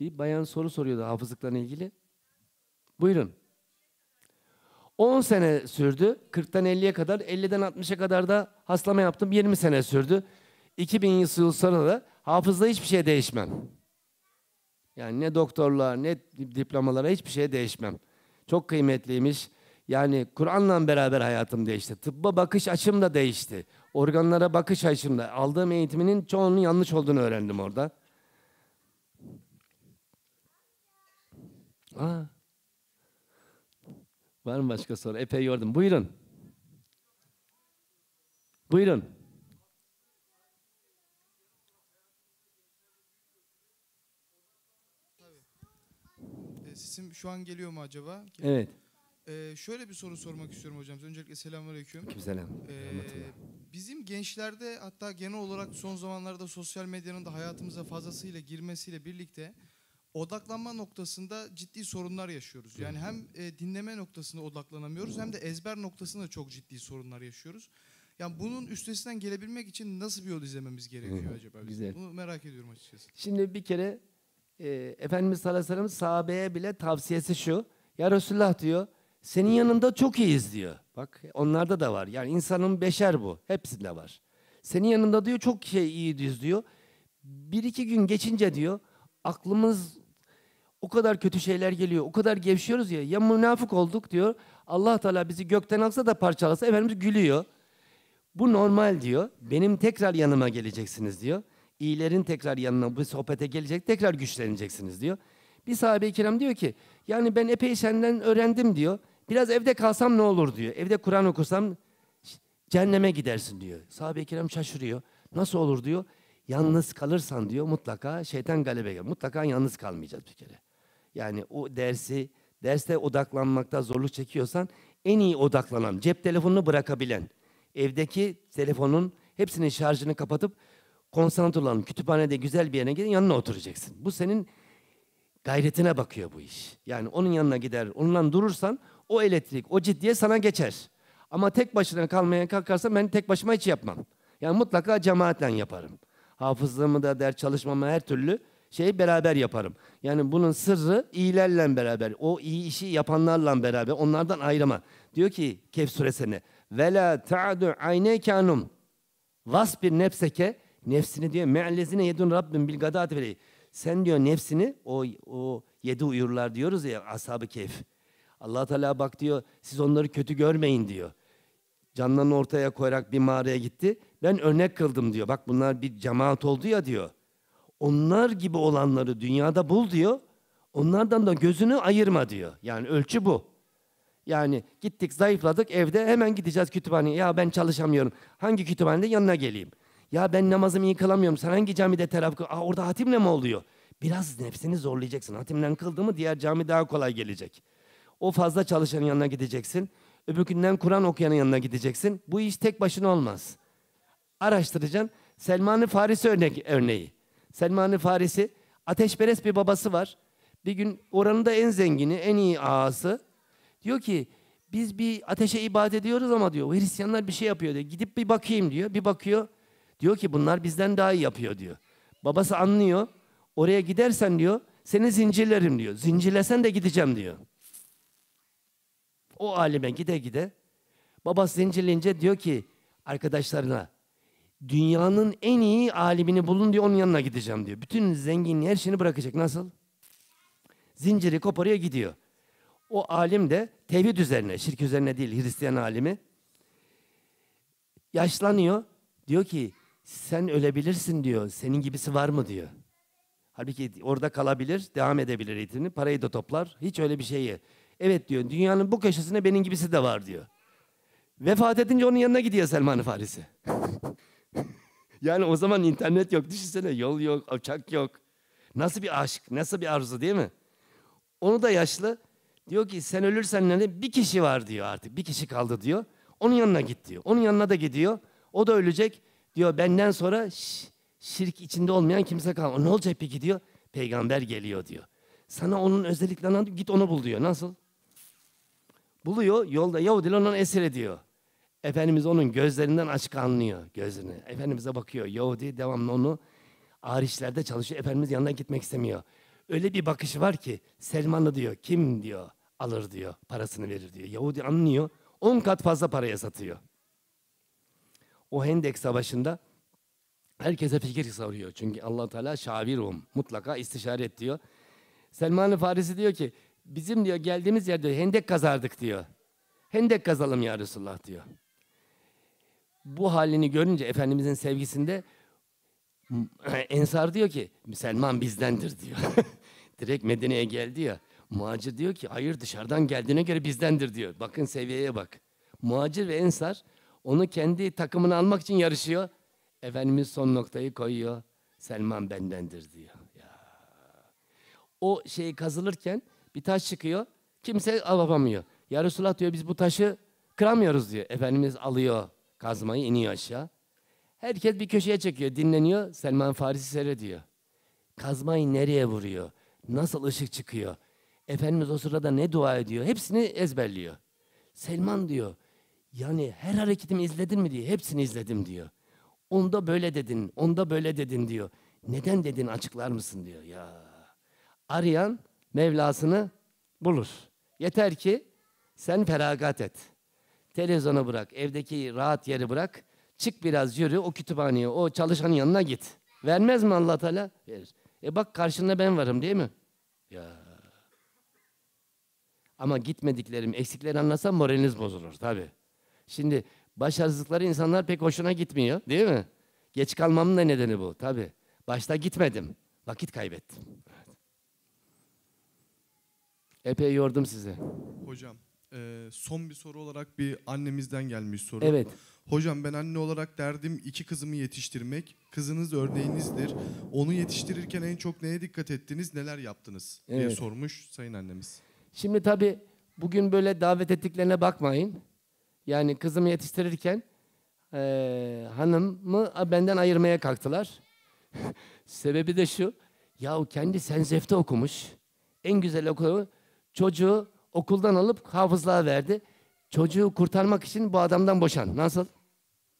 Bir bayan soru soruyordu hafızlıkla ilgili. Buyurun. 10 sene sürdü. 40'tan 50'ye kadar, 50'den 60'a kadar da haslama yaptım. 20 sene sürdü. 2000 yıl sonra da hafızda hiçbir şey değişmem. Yani ne doktorluğa ne diplomalara hiçbir şey değişmem. Çok kıymetliymiş. Yani Kur'an'la beraber hayatım değişti. Tıbba bakış açım da değişti. Organlara bakış açım da. Aldığım eğitiminin çoğunun yanlış olduğunu öğrendim orada. Aa. Var mı başka soru? Epey yordum. Buyurun. Buyurun. E, sesim şu an geliyor mu acaba? Geliyor. Evet. Ee, şöyle bir soru sormak istiyorum hocam. Öncelikle selamünaleyküm. Aleykümselam. Ee, bizim gençlerde hatta genel olarak son zamanlarda sosyal medyanın da hayatımıza fazlasıyla girmesiyle birlikte odaklanma noktasında ciddi sorunlar yaşıyoruz. Yani hem e, dinleme noktasında odaklanamıyoruz hem de ezber noktasında çok ciddi sorunlar yaşıyoruz. Yani bunun üstesinden gelebilmek için nasıl bir yol izlememiz gerekiyor acaba? Biz? Güzel. Bunu merak ediyorum açıkçası. Şimdi bir kere e, Efendimiz sallallahu aleyhi ve sellem sahabeye bile tavsiyesi şu. Ya Resulullah diyor senin yanında çok iyiyiz diyor. Bak onlarda da var. Yani insanın beşer bu. Hepsinde var. Senin yanında diyor çok şey iyiyiz diyor. Bir iki gün geçince diyor aklımız o kadar kötü şeyler geliyor. O kadar gevşiyoruz ya. Ya münafık olduk diyor. Allah Teala bizi gökten alsa da parçalasa Efendimiz gülüyor. Bu normal diyor. Benim tekrar yanıma geleceksiniz diyor. İyilerin tekrar yanına bu sohbete gelecek. Tekrar güçleneceksiniz diyor. Bir sahabe-i kiram diyor ki yani ben epey senden öğrendim diyor. Biraz evde kalsam ne olur diyor. Evde Kur'an okusam cenneme gidersin diyor. Sahabe-i kiram şaşırıyor. Nasıl olur diyor. Yalnız kalırsan diyor mutlaka şeytan galebe gelir. Mutlaka yalnız kalmayacağız bir kere. Yani o dersi, derste odaklanmakta zorluk çekiyorsan en iyi odaklanan, cep telefonunu bırakabilen, evdeki telefonun hepsinin şarjını kapatıp konsantre olan kütüphanede güzel bir yere gidin yanına oturacaksın. Bu senin gayretine bakıyor bu iş. Yani onun yanına gider, onunla durursan o elektrik, o ciddiye sana geçer. Ama tek başına kalmaya kalkarsan ben tek başıma hiç yapmam. Yani mutlaka cemaatle yaparım. Hafızlığımı da der, çalışmamı her türlü şeyi beraber yaparım. Yani bunun sırrı iyilerle beraber, o iyi işi yapanlarla beraber onlardan ayrıma. Diyor ki Kehf suresine ve la ta'du aynekanum vas bir nefsini diyor me'lezine yedun rabbim bil gadati Sen diyor nefsini o o yedi uyurlar diyoruz ya ashabı keyf. Allah Teala bak diyor siz onları kötü görmeyin diyor. Canlarını ortaya koyarak bir mağaraya gitti. Ben örnek kıldım diyor. Bak bunlar bir cemaat oldu ya diyor. Onlar gibi olanları dünyada bul diyor. Onlardan da gözünü ayırma diyor. Yani ölçü bu. Yani gittik zayıfladık evde hemen gideceğiz kütüphaneye. Ya ben çalışamıyorum. Hangi kütüphanede yanına geleyim. Ya ben namazımı iyi kılamıyorum. Sen hangi camide terap kıl? Aa, orada hatimle mi oluyor? Biraz nefsini zorlayacaksın. Hatimden kıldı mı diğer cami daha kolay gelecek. O fazla çalışanın yanına gideceksin. Öbürkünden Kur'an okuyanın yanına gideceksin. Bu iş tek başına olmaz. Araştıracaksın. Selman-ı Farisi örnek, örneği selman Farisi. Ateşperest bir babası var. Bir gün oranın da en zengini, en iyi ağası. Diyor ki biz bir ateşe ibadet ediyoruz ama diyor Hristiyanlar bir şey yapıyor diyor. Gidip bir bakayım diyor. Bir bakıyor. Diyor ki bunlar bizden daha iyi yapıyor diyor. Babası anlıyor. Oraya gidersen diyor seni zincirlerim diyor. Zincirlesen de gideceğim diyor. O alime gide gide. Babası zincirleyince diyor ki arkadaşlarına dünyanın en iyi alimini bulun diyor onun yanına gideceğim diyor. Bütün zenginliği her şeyini bırakacak. Nasıl? Zinciri koparıyor gidiyor. O alim de tevhid üzerine, şirk üzerine değil Hristiyan alimi. Yaşlanıyor. Diyor ki sen ölebilirsin diyor. Senin gibisi var mı diyor. Halbuki orada kalabilir, devam edebilir eğitimini. Parayı da toplar. Hiç öyle bir şeyi. Evet diyor. Dünyanın bu köşesinde benim gibisi de var diyor. Vefat edince onun yanına gidiyor Selman-ı Farisi. yani o zaman internet yok. Düşünsene yol yok, uçak yok. Nasıl bir aşk, nasıl bir arzu değil mi? Onu da yaşlı diyor ki sen ölürsen ne hani bir kişi var diyor artık. Bir kişi kaldı diyor. Onun yanına git diyor. Onun yanına da gidiyor. O da ölecek. Diyor benden sonra şirk içinde olmayan kimse kalmadı. Ne olacak peki diyor. Peygamber geliyor diyor. Sana onun özelliklerini git onu bul diyor. Nasıl? Buluyor yolda Yahudiler onu esir ediyor. Efendimiz onun gözlerinden açık anlıyor gözünü. Efendimiz'e bakıyor. Yahudi devamlı onu işlerde çalışıyor. Efendimiz yanına gitmek istemiyor. Öyle bir bakışı var ki Selman'ı diyor kim diyor alır diyor parasını verir diyor. Yahudi anlıyor. on kat fazla paraya satıyor. O Hendek Savaşı'nda herkese fikir soruyor. Çünkü allah Teala şavirum mutlaka istişare et diyor. Selman-ı Farisi diyor ki bizim diyor geldiğimiz yerde hendek kazardık diyor. Hendek kazalım ya Resulullah diyor bu halini görünce Efendimizin sevgisinde Ensar diyor ki Müslüman bizdendir diyor. Direkt Medine'ye geldi ya. Muhacir diyor ki hayır dışarıdan geldiğine göre bizdendir diyor. Bakın seviyeye bak. Muhacir ve Ensar onu kendi takımını almak için yarışıyor. Efendimiz son noktayı koyuyor. Selman bendendir diyor. Ya. O şey kazılırken bir taş çıkıyor. Kimse alamamıyor. Ya Resulullah diyor biz bu taşı kıramıyoruz diyor. Efendimiz alıyor Kazmayı iniyor aşağı. Herkes bir köşeye çekiyor, dinleniyor. Selman Farisi seyrediyor. Kazmayı nereye vuruyor? Nasıl ışık çıkıyor? Efendimiz o sırada ne dua ediyor? Hepsini ezberliyor. Selman diyor, yani her hareketimi izledin mi diye hepsini izledim diyor. Onda böyle dedin, onda böyle dedin diyor. Neden dedin açıklar mısın diyor ya. Arayan Mevlasını bulur. Yeter ki sen feragat et. Televizyonu bırak, evdeki rahat yeri bırak. Çık biraz yürü o kütüphaneye, o çalışanın yanına git. Vermez mi Allah Teala? Verir. E bak karşında ben varım değil mi? Ya. Ama gitmediklerim, eksikleri anlasam moraliniz bozulur tabi. Şimdi başarısızlıkları insanlar pek hoşuna gitmiyor değil mi? Geç kalmamın da nedeni bu tabi. Başta gitmedim. Vakit kaybettim. Epey yordum sizi. Hocam e, son bir soru olarak bir annemizden gelmiş soru. Evet. Hocam ben anne olarak derdim iki kızımı yetiştirmek. Kızınız örneğinizdir. Onu yetiştirirken en çok neye dikkat ettiniz, neler yaptınız diye Evet. sormuş sayın annemiz. Şimdi tabii bugün böyle davet ettiklerine bakmayın. Yani kızımı yetiştirirken eee hanımı benden ayırmaya kalktılar. Sebebi de şu. Yahu kendi sen zefte okumuş. En güzel okulu. Çocuğu okuldan alıp hafızlığa verdi. Çocuğu kurtarmak için bu adamdan boşan. Nasıl?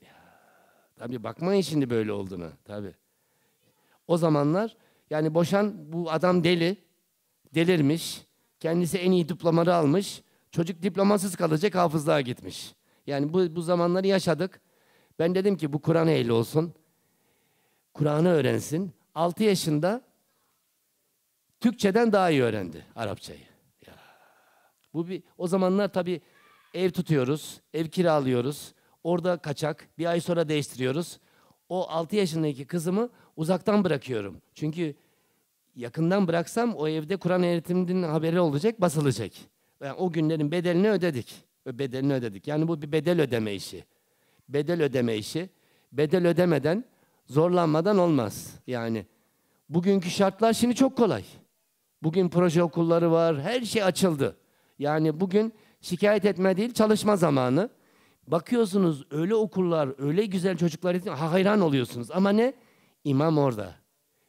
Ya, tabii bakmayın şimdi böyle olduğunu. Tabii. O zamanlar yani boşan bu adam deli. Delirmiş. Kendisi en iyi diplomaları almış. Çocuk diplomasız kalacak hafızlığa gitmiş. Yani bu, bu zamanları yaşadık. Ben dedim ki bu Kur'an ehli olsun. Kur'an'ı öğrensin. 6 yaşında Türkçeden daha iyi öğrendi Arapçayı. Bu bir, o zamanlar tabii ev tutuyoruz, ev kiralıyoruz. Orada kaçak, bir ay sonra değiştiriyoruz. O 6 yaşındaki kızımı uzaktan bırakıyorum. Çünkü yakından bıraksam o evde Kur'an eğitiminin haberi olacak, basılacak. Yani o günlerin bedelini ödedik. Bedelini ödedik. Yani bu bir bedel ödeme işi. Bedel ödeme işi. Bedel ödemeden, zorlanmadan olmaz. Yani bugünkü şartlar şimdi çok kolay. Bugün proje okulları var, her şey açıldı. Yani bugün şikayet etme değil çalışma zamanı. Bakıyorsunuz öyle okullar, öyle güzel çocuklar için hayran oluyorsunuz. Ama ne? İmam orada,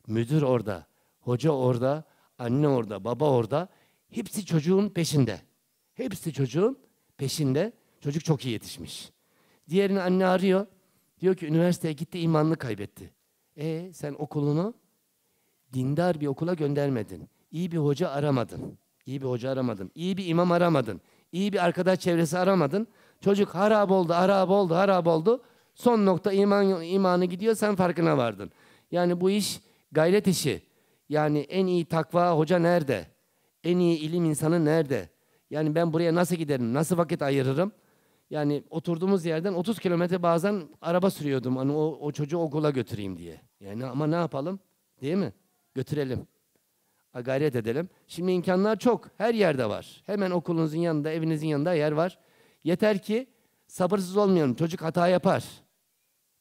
müdür orada, hoca orada, anne orada, baba orada. Hepsi çocuğun peşinde. Hepsi çocuğun peşinde. Çocuk çok iyi yetişmiş. Diğerini anne arıyor. Diyor ki üniversiteye gitti imanını kaybetti. E sen okulunu dindar bir okula göndermedin. İyi bir hoca aramadın. İyi bir hoca aramadın. İyi bir imam aramadın. İyi bir arkadaş çevresi aramadın. Çocuk harap oldu, harap oldu, harap oldu. Son nokta iman, imanı gidiyor sen farkına vardın. Yani bu iş gayret işi. Yani en iyi takva hoca nerede? En iyi ilim insanı nerede? Yani ben buraya nasıl giderim? Nasıl vakit ayırırım? Yani oturduğumuz yerden 30 kilometre bazen araba sürüyordum. Hani o, o çocuğu okula götüreyim diye. Yani ama ne yapalım? Değil mi? Götürelim gayret edelim. Şimdi imkanlar çok. Her yerde var. Hemen okulunuzun yanında, evinizin yanında yer var. Yeter ki sabırsız olmayalım. Çocuk hata yapar.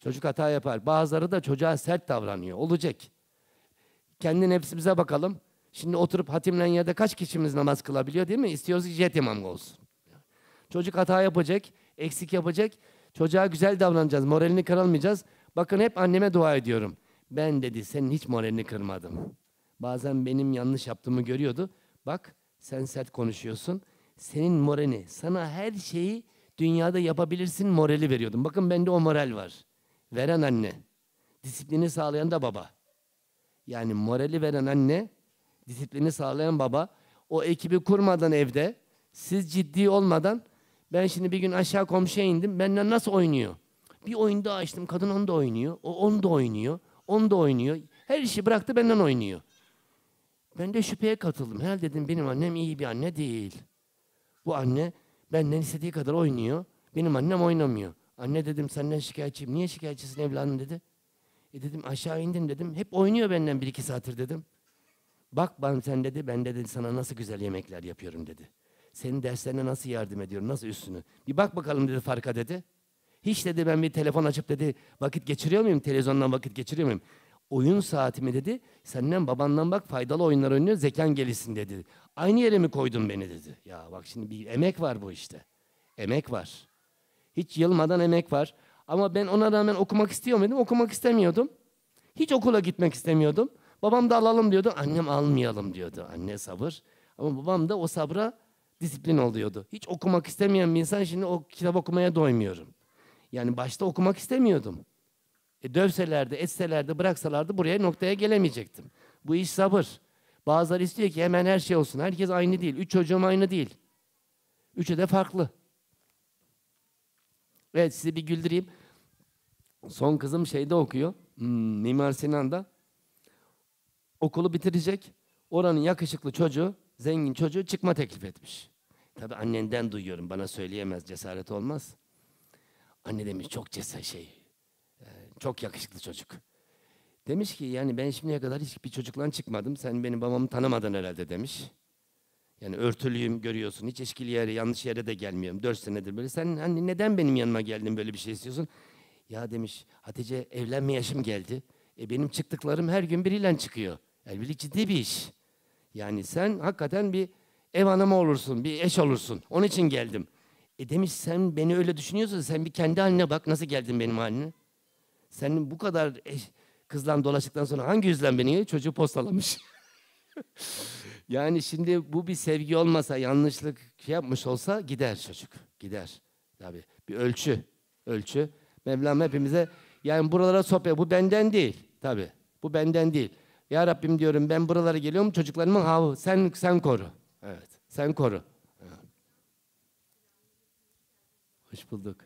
Çocuk hata yapar. Bazıları da çocuğa sert davranıyor. Olacak. Kendi nefsimize bakalım. Şimdi oturup hatimlen yerde kaç kişimiz namaz kılabiliyor değil mi? İstiyoruz ki jet imam olsun. Çocuk hata yapacak, eksik yapacak. Çocuğa güzel davranacağız, moralini kırılmayacağız. Bakın hep anneme dua ediyorum. Ben dedi senin hiç moralini kırmadım. Bazen benim yanlış yaptığımı görüyordu. Bak sen sert konuşuyorsun. Senin moreni, sana her şeyi dünyada yapabilirsin morali veriyordum. Bakın bende o moral var. Veren anne. Disiplini sağlayan da baba. Yani morali veren anne, disiplini sağlayan baba. O ekibi kurmadan evde, siz ciddi olmadan ben şimdi bir gün aşağı komşuya indim. Benden nasıl oynuyor? Bir oyunda açtım. Kadın onu da oynuyor. O onu da oynuyor. Onu da oynuyor. Her işi bıraktı benden oynuyor. Ben de şüpheye katıldım. Herhalde dedim benim annem iyi bir anne değil. Bu anne benden istediği kadar oynuyor. Benim annem oynamıyor. Anne dedim senden şikayetçiyim. Niye şikayetçisin evladım dedi. E dedim aşağı indim dedim. Hep oynuyor benden bir iki saattir dedim. Bak ben sen dedi ben dedim sana nasıl güzel yemekler yapıyorum dedi. Senin derslerine nasıl yardım ediyorum nasıl üstünü. Bir bak bakalım dedi farka dedi. Hiç dedi ben bir telefon açıp dedi vakit geçiriyor muyum? Televizyondan vakit geçiriyor muyum? Oyun saatimi dedi. Senden babandan bak faydalı oyunlar oynuyor zekan gelişsin dedi. Aynı yere mi koydun beni dedi. Ya bak şimdi bir emek var bu işte. Emek var. Hiç yılmadan emek var. Ama ben ona rağmen okumak istiyor muydum? Okumak istemiyordum. Hiç okula gitmek istemiyordum. Babam da alalım diyordu. Annem almayalım diyordu. Anne sabır. Ama babam da o sabra disiplin oluyordu. Hiç okumak istemeyen bir insan şimdi o kitap okumaya doymuyorum. Yani başta okumak istemiyordum. E, dövselerdi, etselerdi, bıraksalardı buraya noktaya gelemeyecektim. Bu iş sabır. Bazıları istiyor ki hemen her şey olsun. Herkes aynı değil. Üç çocuğum aynı değil. Üçü de farklı. Evet sizi bir güldüreyim. Son kızım şeyde okuyor. Hmm, Mimar Sinan'da. Okulu bitirecek. Oranın yakışıklı çocuğu, zengin çocuğu çıkma teklif etmiş. Tabii annenden duyuyorum. Bana söyleyemez. Cesaret olmaz. Anne demiş çok cesaret şey. Çok yakışıklı çocuk. Demiş ki yani ben şimdiye kadar hiçbir çocukla çıkmadım. Sen benim babamı tanımadın herhalde demiş. Yani örtülüyüm görüyorsun. Hiç eşkili yere, yanlış yere de gelmiyorum. Dört senedir böyle. Sen hani neden benim yanıma geldin böyle bir şey istiyorsun? Ya demiş Hatice evlenme yaşım geldi. E benim çıktıklarım her gün biriyle çıkıyor. Evlilik ciddi bir iş. Yani sen hakikaten bir ev hanımı olursun, bir eş olursun. Onun için geldim. E demiş sen beni öyle düşünüyorsan sen bir kendi haline bak nasıl geldin benim haline. Senin bu kadar eş, kızlan dolaştıktan sonra hangi yüzden beni? Çocuğu postalamış. yani şimdi bu bir sevgi olmasa, yanlışlık şey yapmış olsa gider çocuk. Gider. Tabii. Bir ölçü. Ölçü. Mevlam hepimize yani buralara sohbet. Bu benden değil. Tabii. Bu benden değil. Ya Rabbim diyorum ben buralara geliyorum çocuklarımı ha sen sen koru. Evet. Sen koru. Hoş bulduk.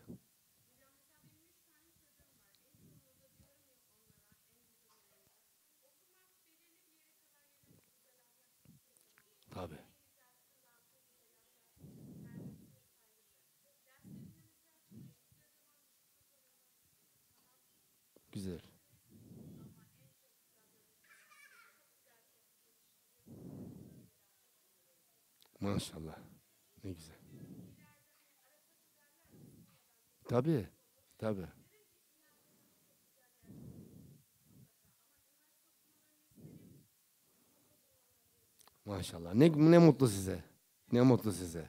Maşallah. Ne güzel. Tabii. Tabii. Maşallah. Ne, ne mutlu size. Ne mutlu size.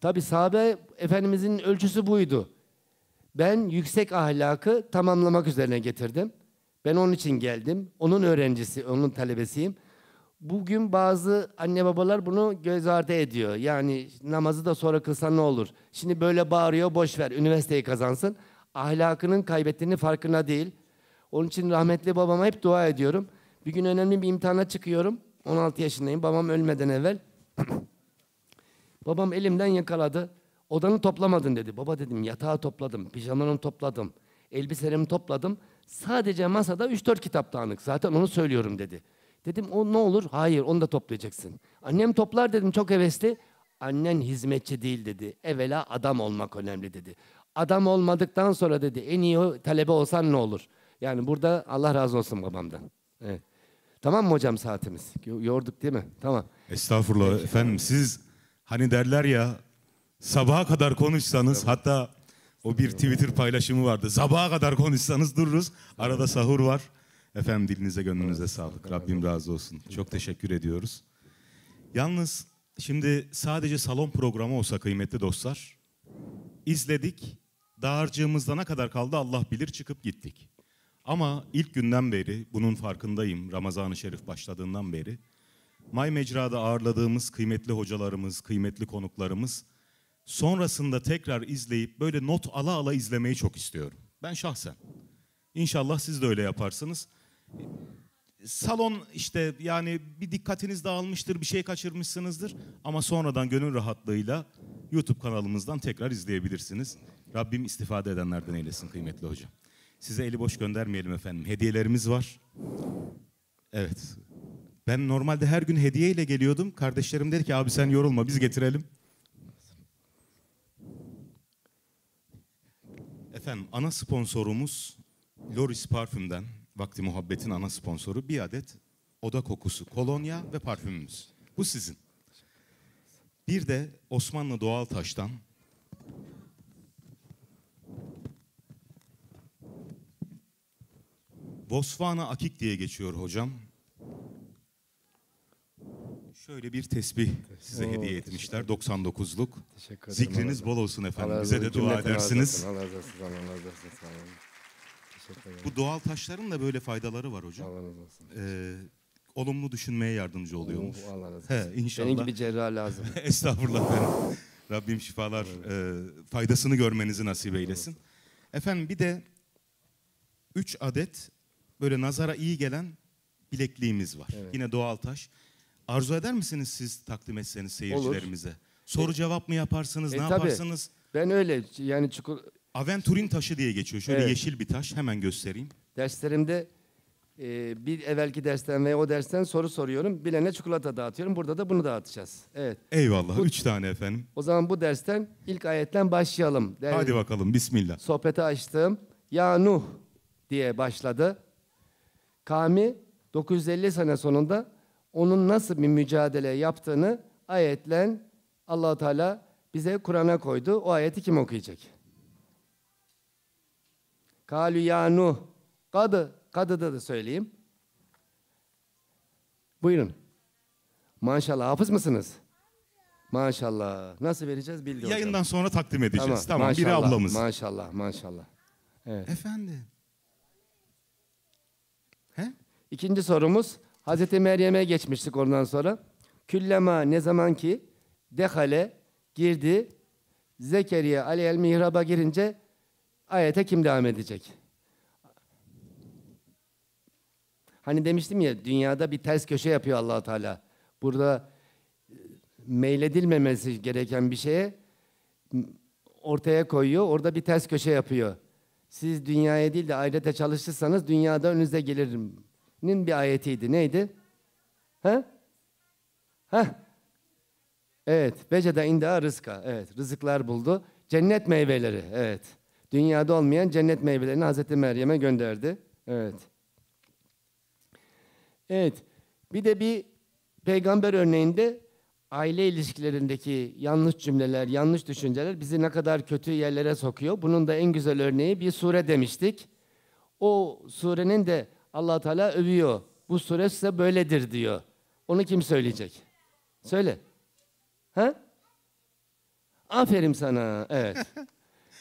Tabi sahabe Efendimizin ölçüsü buydu. Ben yüksek ahlakı tamamlamak üzerine getirdim. Ben onun için geldim. Onun öğrencisi, onun talebesiyim. Bugün bazı anne babalar bunu göz ardı ediyor. Yani namazı da sonra kılsa ne olur? Şimdi böyle bağırıyor boş ver üniversiteyi kazansın. Ahlakının kaybettiğini farkına değil. Onun için rahmetli babama hep dua ediyorum. Bir gün önemli bir imtihana çıkıyorum. 16 yaşındayım. Babam ölmeden evvel. babam elimden yakaladı. Odanı toplamadın dedi. Baba dedim yatağı topladım. pijamalarımı topladım. Elbiselerimi topladım. Sadece masada 3-4 kitap dağınık. Zaten onu söylüyorum dedi. Dedim o ne olur? Hayır onu da toplayacaksın. Annem toplar dedim çok hevesli. Annen hizmetçi değil dedi. Evvela adam olmak önemli dedi. Adam olmadıktan sonra dedi en iyi talebe olsan ne olur? Yani burada Allah razı olsun babamdan. Evet. Tamam mı hocam saatimiz? Yorduk değil mi? Tamam. Estağfurullah Peki. efendim siz hani derler ya sabaha kadar konuşsanız tamam. hatta o bir Twitter paylaşımı vardı. Sabaha kadar konuşsanız dururuz. Arada sahur var. Efendim dilinize gönlünüze evet, sağlık. Rabbim razı olsun. Çok teşekkür ediyoruz. Yalnız şimdi sadece salon programı olsa kıymetli dostlar. İzledik. Dağarcığımızda ne kadar kaldı Allah bilir çıkıp gittik. Ama ilk günden beri bunun farkındayım Ramazan-ı Şerif başladığından beri. May Mecra'da ağırladığımız kıymetli hocalarımız, kıymetli konuklarımız sonrasında tekrar izleyip böyle not ala ala izlemeyi çok istiyorum. Ben şahsen. İnşallah siz de öyle yaparsınız salon işte yani bir dikkatiniz dağılmıştır, bir şey kaçırmışsınızdır ama sonradan gönül rahatlığıyla YouTube kanalımızdan tekrar izleyebilirsiniz. Rabbim istifade edenlerden eylesin kıymetli hocam. Size eli boş göndermeyelim efendim. Hediyelerimiz var. Evet. Ben normalde her gün hediyeyle geliyordum. Kardeşlerim dedi ki abi sen yorulma biz getirelim. Efendim ana sponsorumuz Loris Parfüm'den Vakti Muhabbet'in ana sponsoru bir adet oda kokusu, kolonya ve parfümümüz. Bu sizin. Bir de Osmanlı Doğal Taş'tan Bosfana Akik diye geçiyor hocam. Şöyle bir tesbih size Oo, hediye etmişler. 99'luk. Zikriniz bol olsun efendim. Bize de dua edersiniz. Allah razı olsun. Allah razı olsun. Allah razı olsun. Teşekkür ederim. Bu doğal taşların da böyle faydaları var hocam. Allah razı olsun. Ee, olumlu düşünmeye yardımcı oluyormuş. Oh, Allah razı olsun. He, inşallah. Senin gibi cerrah lazım. Estağfurullah efendim. Rabbim şifalar e, faydasını görmenizi nasip eylesin. Efendim bir de üç adet böyle nazara iyi gelen bilekliğimiz var. Evet. Yine doğal taş. Arzu eder misiniz siz takdim etseniz seyircilerimize? E, Soru cevap mı yaparsınız, E, ne tabii. yaparsınız? Ben öyle yani çukur, Aventurin taşı diye geçiyor. Şöyle Evet. yeşil bir taş. Hemen göstereyim. Derslerimde e, bir evvelki dersten ve o dersten soru soruyorum. Bilene çikolata dağıtıyorum. Burada da bunu dağıtacağız. Evet. Eyvallah. Bu Üç tane efendim. O zaman bu dersten ilk ayetten başlayalım. Değerli- Hadi bakalım. Bismillah. Sohbeti açtım. Ya Nuh diye başladı. Kami 950 sene sonunda onun nasıl bir mücadele yaptığını ayetlen allah Teala bize Kur'an'a koydu. O ayeti kim okuyacak? Kalu ya Nuh. Kadı. Kadı'da da söyleyeyim. Buyurun. Maşallah hafız mısınız? Maşallah. Nasıl vereceğiz bildi hocam. Yayından sonra takdim edeceğiz. Tamam, tamam maşallah, biri ablamız. Maşallah maşallah. Evet. Efendim. He? İkinci sorumuz. Hazreti Meryem'e geçmiştik ondan sonra. Küllema ne zaman ki dehale girdi. Zekeriya aleyhel mihraba girince Ayete kim devam edecek? Hani demiştim ya dünyada bir ters köşe yapıyor allah Teala. Burada e, meyledilmemesi gereken bir şeye ortaya koyuyor. Orada bir ters köşe yapıyor. Siz dünyaya değil de ahirete çalışırsanız dünyada önünüze gelirinin bir ayetiydi. Neydi? Ha? Ha? Evet. Becede inda rızka. Evet. Rızıklar buldu. Cennet meyveleri. Evet. Dünyada olmayan cennet meyvelerini Hazreti Meryem'e gönderdi. Evet. Evet. Bir de bir peygamber örneğinde aile ilişkilerindeki yanlış cümleler, yanlış düşünceler bizi ne kadar kötü yerlere sokuyor. Bunun da en güzel örneği bir sure demiştik. O surenin de allah Teala övüyor. Bu sure size böyledir diyor. Onu kim söyleyecek? Söyle. Ha? Aferin sana. Evet.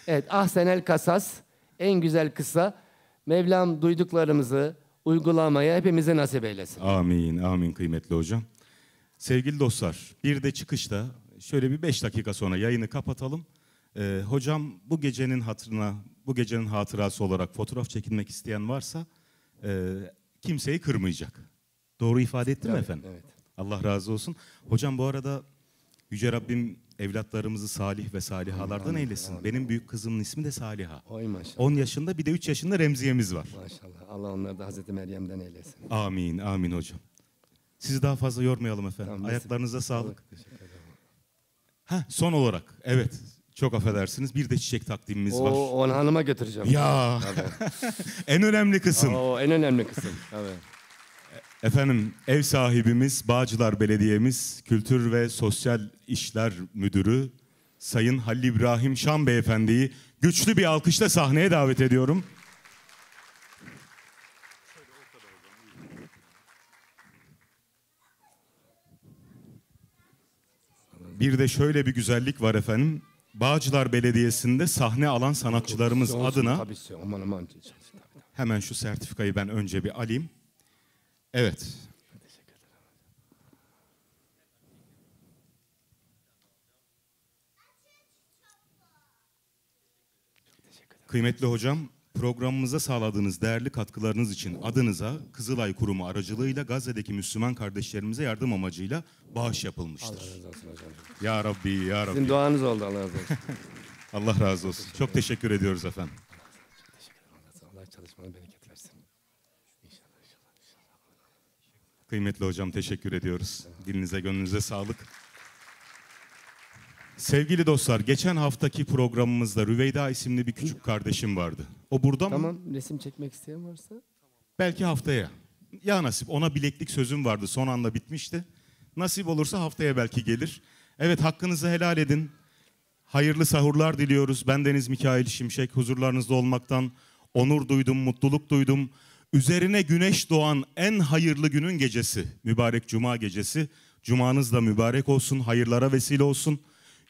Evet, ahsenel kasas, en güzel kısa. Mevlam duyduklarımızı uygulamaya hepimize nasip eylesin. Amin, amin kıymetli hocam. Sevgili dostlar, bir de çıkışta şöyle bir beş dakika sonra yayını kapatalım. Ee, hocam bu gecenin hatırına, bu gecenin hatırası olarak fotoğraf çekilmek isteyen varsa e, kimseyi kırmayacak. Doğru ifade ettim evet, efendim? Evet. Allah razı olsun. Hocam bu arada Yüce Rabbim evlatlarımızı salih ve salihalardan amin, eylesin. Amin. Benim büyük kızımın ismi de Saliha. Oy maşallah. 10 yaşında bir de 3 yaşında Remziye'miz var. Maşallah. Allah onları da Hazreti Meryem'den eylesin. Amin, amin hocam. Sizi daha fazla yormayalım efendim. Tamam, Ayaklarınıza sağlık. Ha, son olarak evet çok affedersiniz bir de çiçek takdimimiz Oo, var. Onu hanıma götüreceğim. Ya en önemli kısım. Oo, en önemli kısım. Evet. Efendim ev sahibimiz Bağcılar Belediye'miz Kültür ve Sosyal İşler Müdürü Sayın Halil İbrahim Şam Beyefendi'yi güçlü bir alkışla sahneye davet ediyorum. Bir de şöyle bir güzellik var efendim. Bağcılar Belediyesi'nde sahne alan sanatçılarımız adına hemen şu sertifikayı ben önce bir alayım. Evet. Kıymetli hocam, programımıza sağladığınız değerli katkılarınız için adınıza Kızılay Kurumu aracılığıyla Gazze'deki Müslüman kardeşlerimize yardım amacıyla bağış yapılmıştır. Allah razı olsun hocam. Ya Rabbi, ya Rabbi. Sizin duanız oldu Allah razı olsun. Allah razı olsun. Çok teşekkür ediyoruz efendim. Kıymetli hocam teşekkür ediyoruz. Dilinize gönlünüze sağlık. Sevgili dostlar, geçen haftaki programımızda Rüveyda isimli bir küçük kardeşim vardı. O burada mı? Tamam, resim çekmek isteyen varsa. Belki haftaya. Ya nasip, ona bileklik sözüm vardı. Son anda bitmişti. Nasip olursa haftaya belki gelir. Evet, hakkınızı helal edin. Hayırlı sahurlar diliyoruz. Ben Deniz Mikail Şimşek. Huzurlarınızda olmaktan onur duydum, mutluluk duydum. Üzerine güneş doğan en hayırlı günün gecesi, mübarek cuma gecesi. Cumanız da mübarek olsun, hayırlara vesile olsun.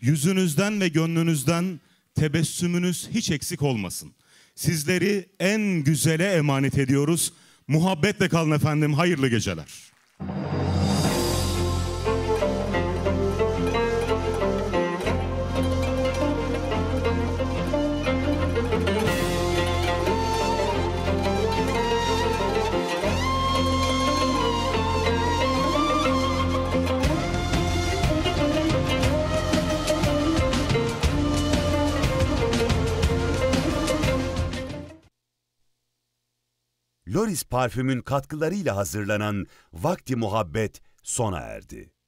Yüzünüzden ve gönlünüzden tebessümünüz hiç eksik olmasın. Sizleri en güzele emanet ediyoruz. Muhabbetle kalın efendim, hayırlı geceler. Loris parfümün katkılarıyla hazırlanan Vakti Muhabbet sona erdi.